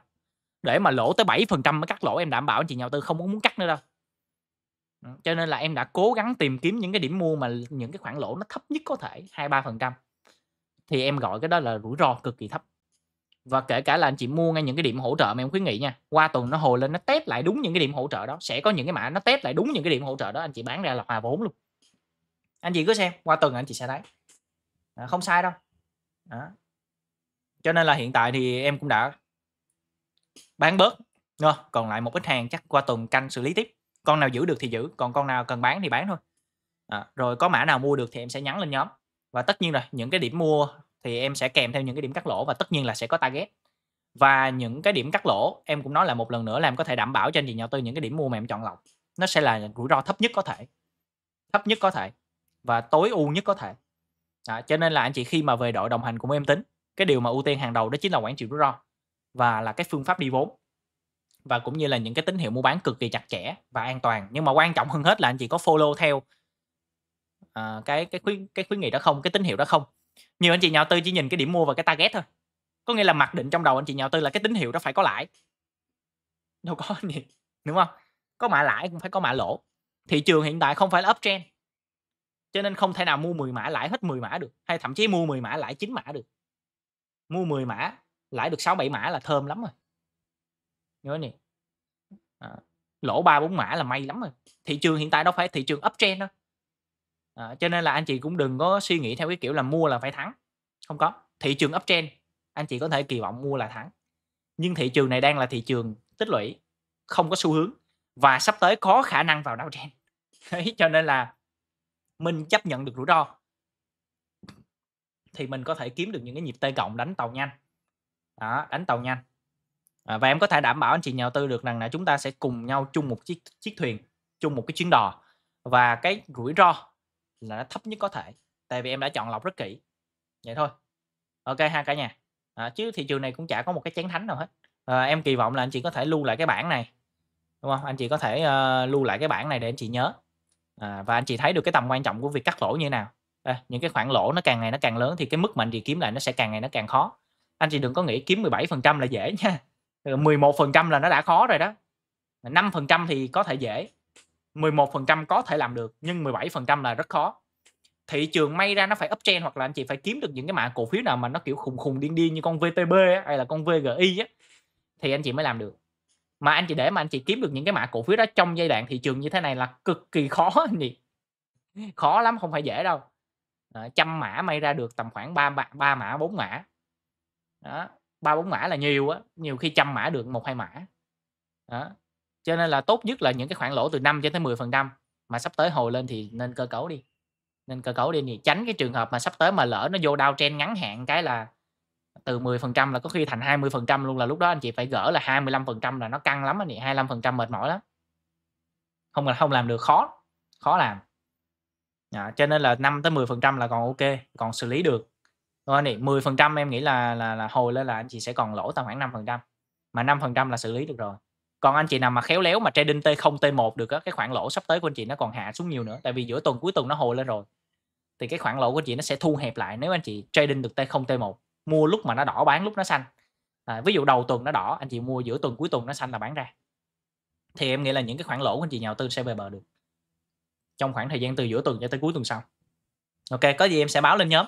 để mà lỗ tới 7% mới cắt lỗ em đảm bảo anh chị nhà đầu tư không muốn cắt nữa đâu cho nên là em đã cố gắng tìm kiếm những cái điểm mua mà những cái khoản lỗ nó thấp nhất có thể hai ba phần trăm thì em gọi cái đó là rủi ro cực kỳ thấp và kể cả là anh chị mua ngay những cái điểm hỗ trợ mà em khuyến nghị nha qua tuần nó hồi lên nó test lại đúng những cái điểm hỗ trợ đó sẽ có những cái mã nó test lại đúng những cái điểm hỗ trợ đó anh chị bán ra là hòa vốn luôn anh chị cứ xem qua tuần anh chị sẽ thấy à, không sai đâu đó. cho nên là hiện tại thì em cũng đã bán bớt rồi còn lại một ít hàng chắc qua tuần canh xử lý tiếp con nào giữ được thì giữ còn con nào cần bán thì bán thôi à, rồi có mã nào mua được thì em sẽ nhắn lên nhóm và tất nhiên rồi, những cái điểm mua thì em sẽ kèm theo những cái điểm cắt lỗ và tất nhiên là sẽ có target. Và những cái điểm cắt lỗ em cũng nói là một lần nữa là em có thể đảm bảo cho anh chị nhà đầu tư những cái điểm mua mà em chọn lọc nó sẽ là rủi ro thấp nhất có thể. Thấp nhất có thể và tối ưu nhất có thể. À, cho nên là anh chị khi mà về đội đồng hành cùng em tính, cái điều mà ưu tiên hàng đầu đó chính là quản trị rủi ro và là cái phương pháp đi vốn và cũng như là những cái tín hiệu mua bán cực kỳ chặt chẽ và an toàn nhưng mà quan trọng hơn hết là anh chị có follow theo À, cái cái khuyến cái khuyến nghị đó không cái tín hiệu đó không nhiều anh chị nhà tư chỉ nhìn cái điểm mua và cái target thôi có nghĩa là mặc định trong đầu anh chị nhà tư là cái tín hiệu đó phải có lãi đâu có gì đúng không có mã lãi cũng phải có mã lỗ thị trường hiện tại không phải là uptrend cho nên không thể nào mua 10 mã lãi hết 10 mã được hay thậm chí mua 10 mã lãi 9 mã được mua 10 mã lãi được 6 7 mã là thơm lắm rồi nhớ nè à, lỗ 3 4 mã là may lắm rồi thị trường hiện tại đâu phải thị trường uptrend đâu à, cho nên là anh chị cũng đừng có suy nghĩ theo cái kiểu là mua là phải thắng không có thị trường uptrend anh chị có thể kỳ vọng mua là thắng nhưng thị trường này đang là thị trường tích lũy không có xu hướng và sắp tới có khả năng vào downtrend Đấy, cho nên là mình chấp nhận được rủi ro thì mình có thể kiếm được những cái nhịp T cộng đánh tàu nhanh đó, đánh tàu nhanh à, và em có thể đảm bảo anh chị nhà đầu tư được rằng là chúng ta sẽ cùng nhau chung một chiếc chiếc thuyền chung một cái chuyến đò và cái rủi ro là nó thấp nhất có thể tại vì em đã chọn lọc rất kỹ vậy thôi ok ha cả nhà à, chứ thị trường này cũng chả có một cái chén thánh nào hết à, em kỳ vọng là anh chị có thể lưu lại cái bảng này đúng không anh chị có thể uh, lưu lại cái bảng này để anh chị nhớ à, và anh chị thấy được cái tầm quan trọng của việc cắt lỗ như thế nào à, những cái khoảng lỗ nó càng ngày nó càng lớn thì cái mức mà anh chị kiếm lại nó sẽ càng ngày nó càng khó anh chị đừng có nghĩ kiếm 17% là dễ nha 11% là nó đã khó rồi đó 5% thì có thể dễ 11% có thể làm được nhưng 17% là rất khó thị trường may ra nó phải uptrend hoặc là anh chị phải kiếm được những cái mã cổ phiếu nào mà nó kiểu khùng khùng điên điên như con VTB á, hay là con VGI á, thì anh chị mới làm được mà anh chị để mà anh chị kiếm được những cái mã cổ phiếu đó trong giai đoạn thị trường như thế này là cực kỳ khó anh chị khó lắm không phải dễ đâu à, trăm mã may ra được tầm khoảng ba ba mã bốn mã đó ba bốn mã là nhiều á nhiều khi trăm mã được một hai mã đó cho nên là tốt nhất là những cái khoản lỗ từ 5 cho tới 10 phần trăm mà sắp tới hồi lên thì nên cơ cấu đi nên cơ cấu đi thì tránh cái trường hợp mà sắp tới mà lỡ nó vô đau trend ngắn hạn cái là từ 10% là có khi thành 20% luôn là lúc đó anh chị phải gỡ là 25% là nó căng lắm anh chị 25% mệt mỏi lắm không là không làm được khó khó làm à, cho nên là 5 tới 10% là còn ok còn xử lý được Đúng anh chị 10% em nghĩ là là là hồi lên là anh chị sẽ còn lỗ tầm khoảng 5% mà 5% là xử lý được rồi còn anh chị nào mà khéo léo mà trading T0 T1 được á cái khoản lỗ sắp tới của anh chị nó còn hạ xuống nhiều nữa tại vì giữa tuần cuối tuần nó hồi lên rồi thì cái khoản lỗ của anh chị nó sẽ thu hẹp lại nếu anh chị trading được T0 T1 mua lúc mà nó đỏ bán lúc nó xanh à, ví dụ đầu tuần nó đỏ anh chị mua giữa tuần cuối tuần nó xanh là bán ra thì em nghĩ là những cái khoản lỗ của anh chị nhà đầu tư sẽ về bờ được trong khoảng thời gian từ giữa tuần cho tới cuối tuần sau ok có gì em sẽ báo lên nhóm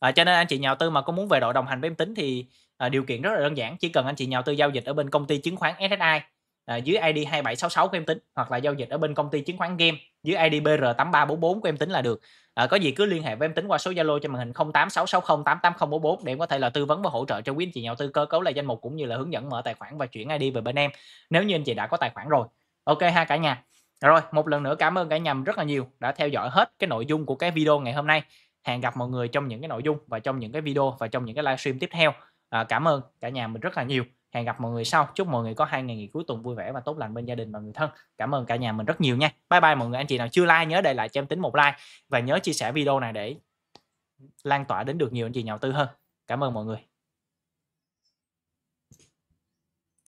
à, cho nên anh chị nhà đầu tư mà có muốn về đội đồng hành với em tính thì à, điều kiện rất là đơn giản chỉ cần anh chị nhà đầu tư giao dịch ở bên công ty chứng khoán SSI À, dưới ID 2766 của em tính hoặc là giao dịch ở bên công ty chứng khoán game dưới ID BR8344 của em tính là được. À, có gì cứ liên hệ với em tính qua số Zalo trên màn hình 0866088044 để em có thể là tư vấn và hỗ trợ cho quý anh chị nhà đầu tư cơ cấu lại danh mục cũng như là hướng dẫn mở tài khoản và chuyển ID về bên em nếu như anh chị đã có tài khoản rồi. Ok ha cả nhà. Rồi, một lần nữa cảm ơn cả nhà rất là nhiều đã theo dõi hết cái nội dung của cái video ngày hôm nay. Hẹn gặp mọi người trong những cái nội dung và trong những cái video và trong những cái livestream tiếp theo. À, cảm ơn cả nhà mình rất là nhiều hẹn gặp mọi người sau chúc mọi người có hai ngày nghỉ cuối tuần vui vẻ và tốt lành bên gia đình và người thân cảm ơn cả nhà mình rất nhiều nha bye bye mọi người anh chị nào chưa like nhớ để lại cho em tính một like và nhớ chia sẻ video này để lan tỏa đến được nhiều anh chị nhà đầu tư hơn cảm ơn mọi người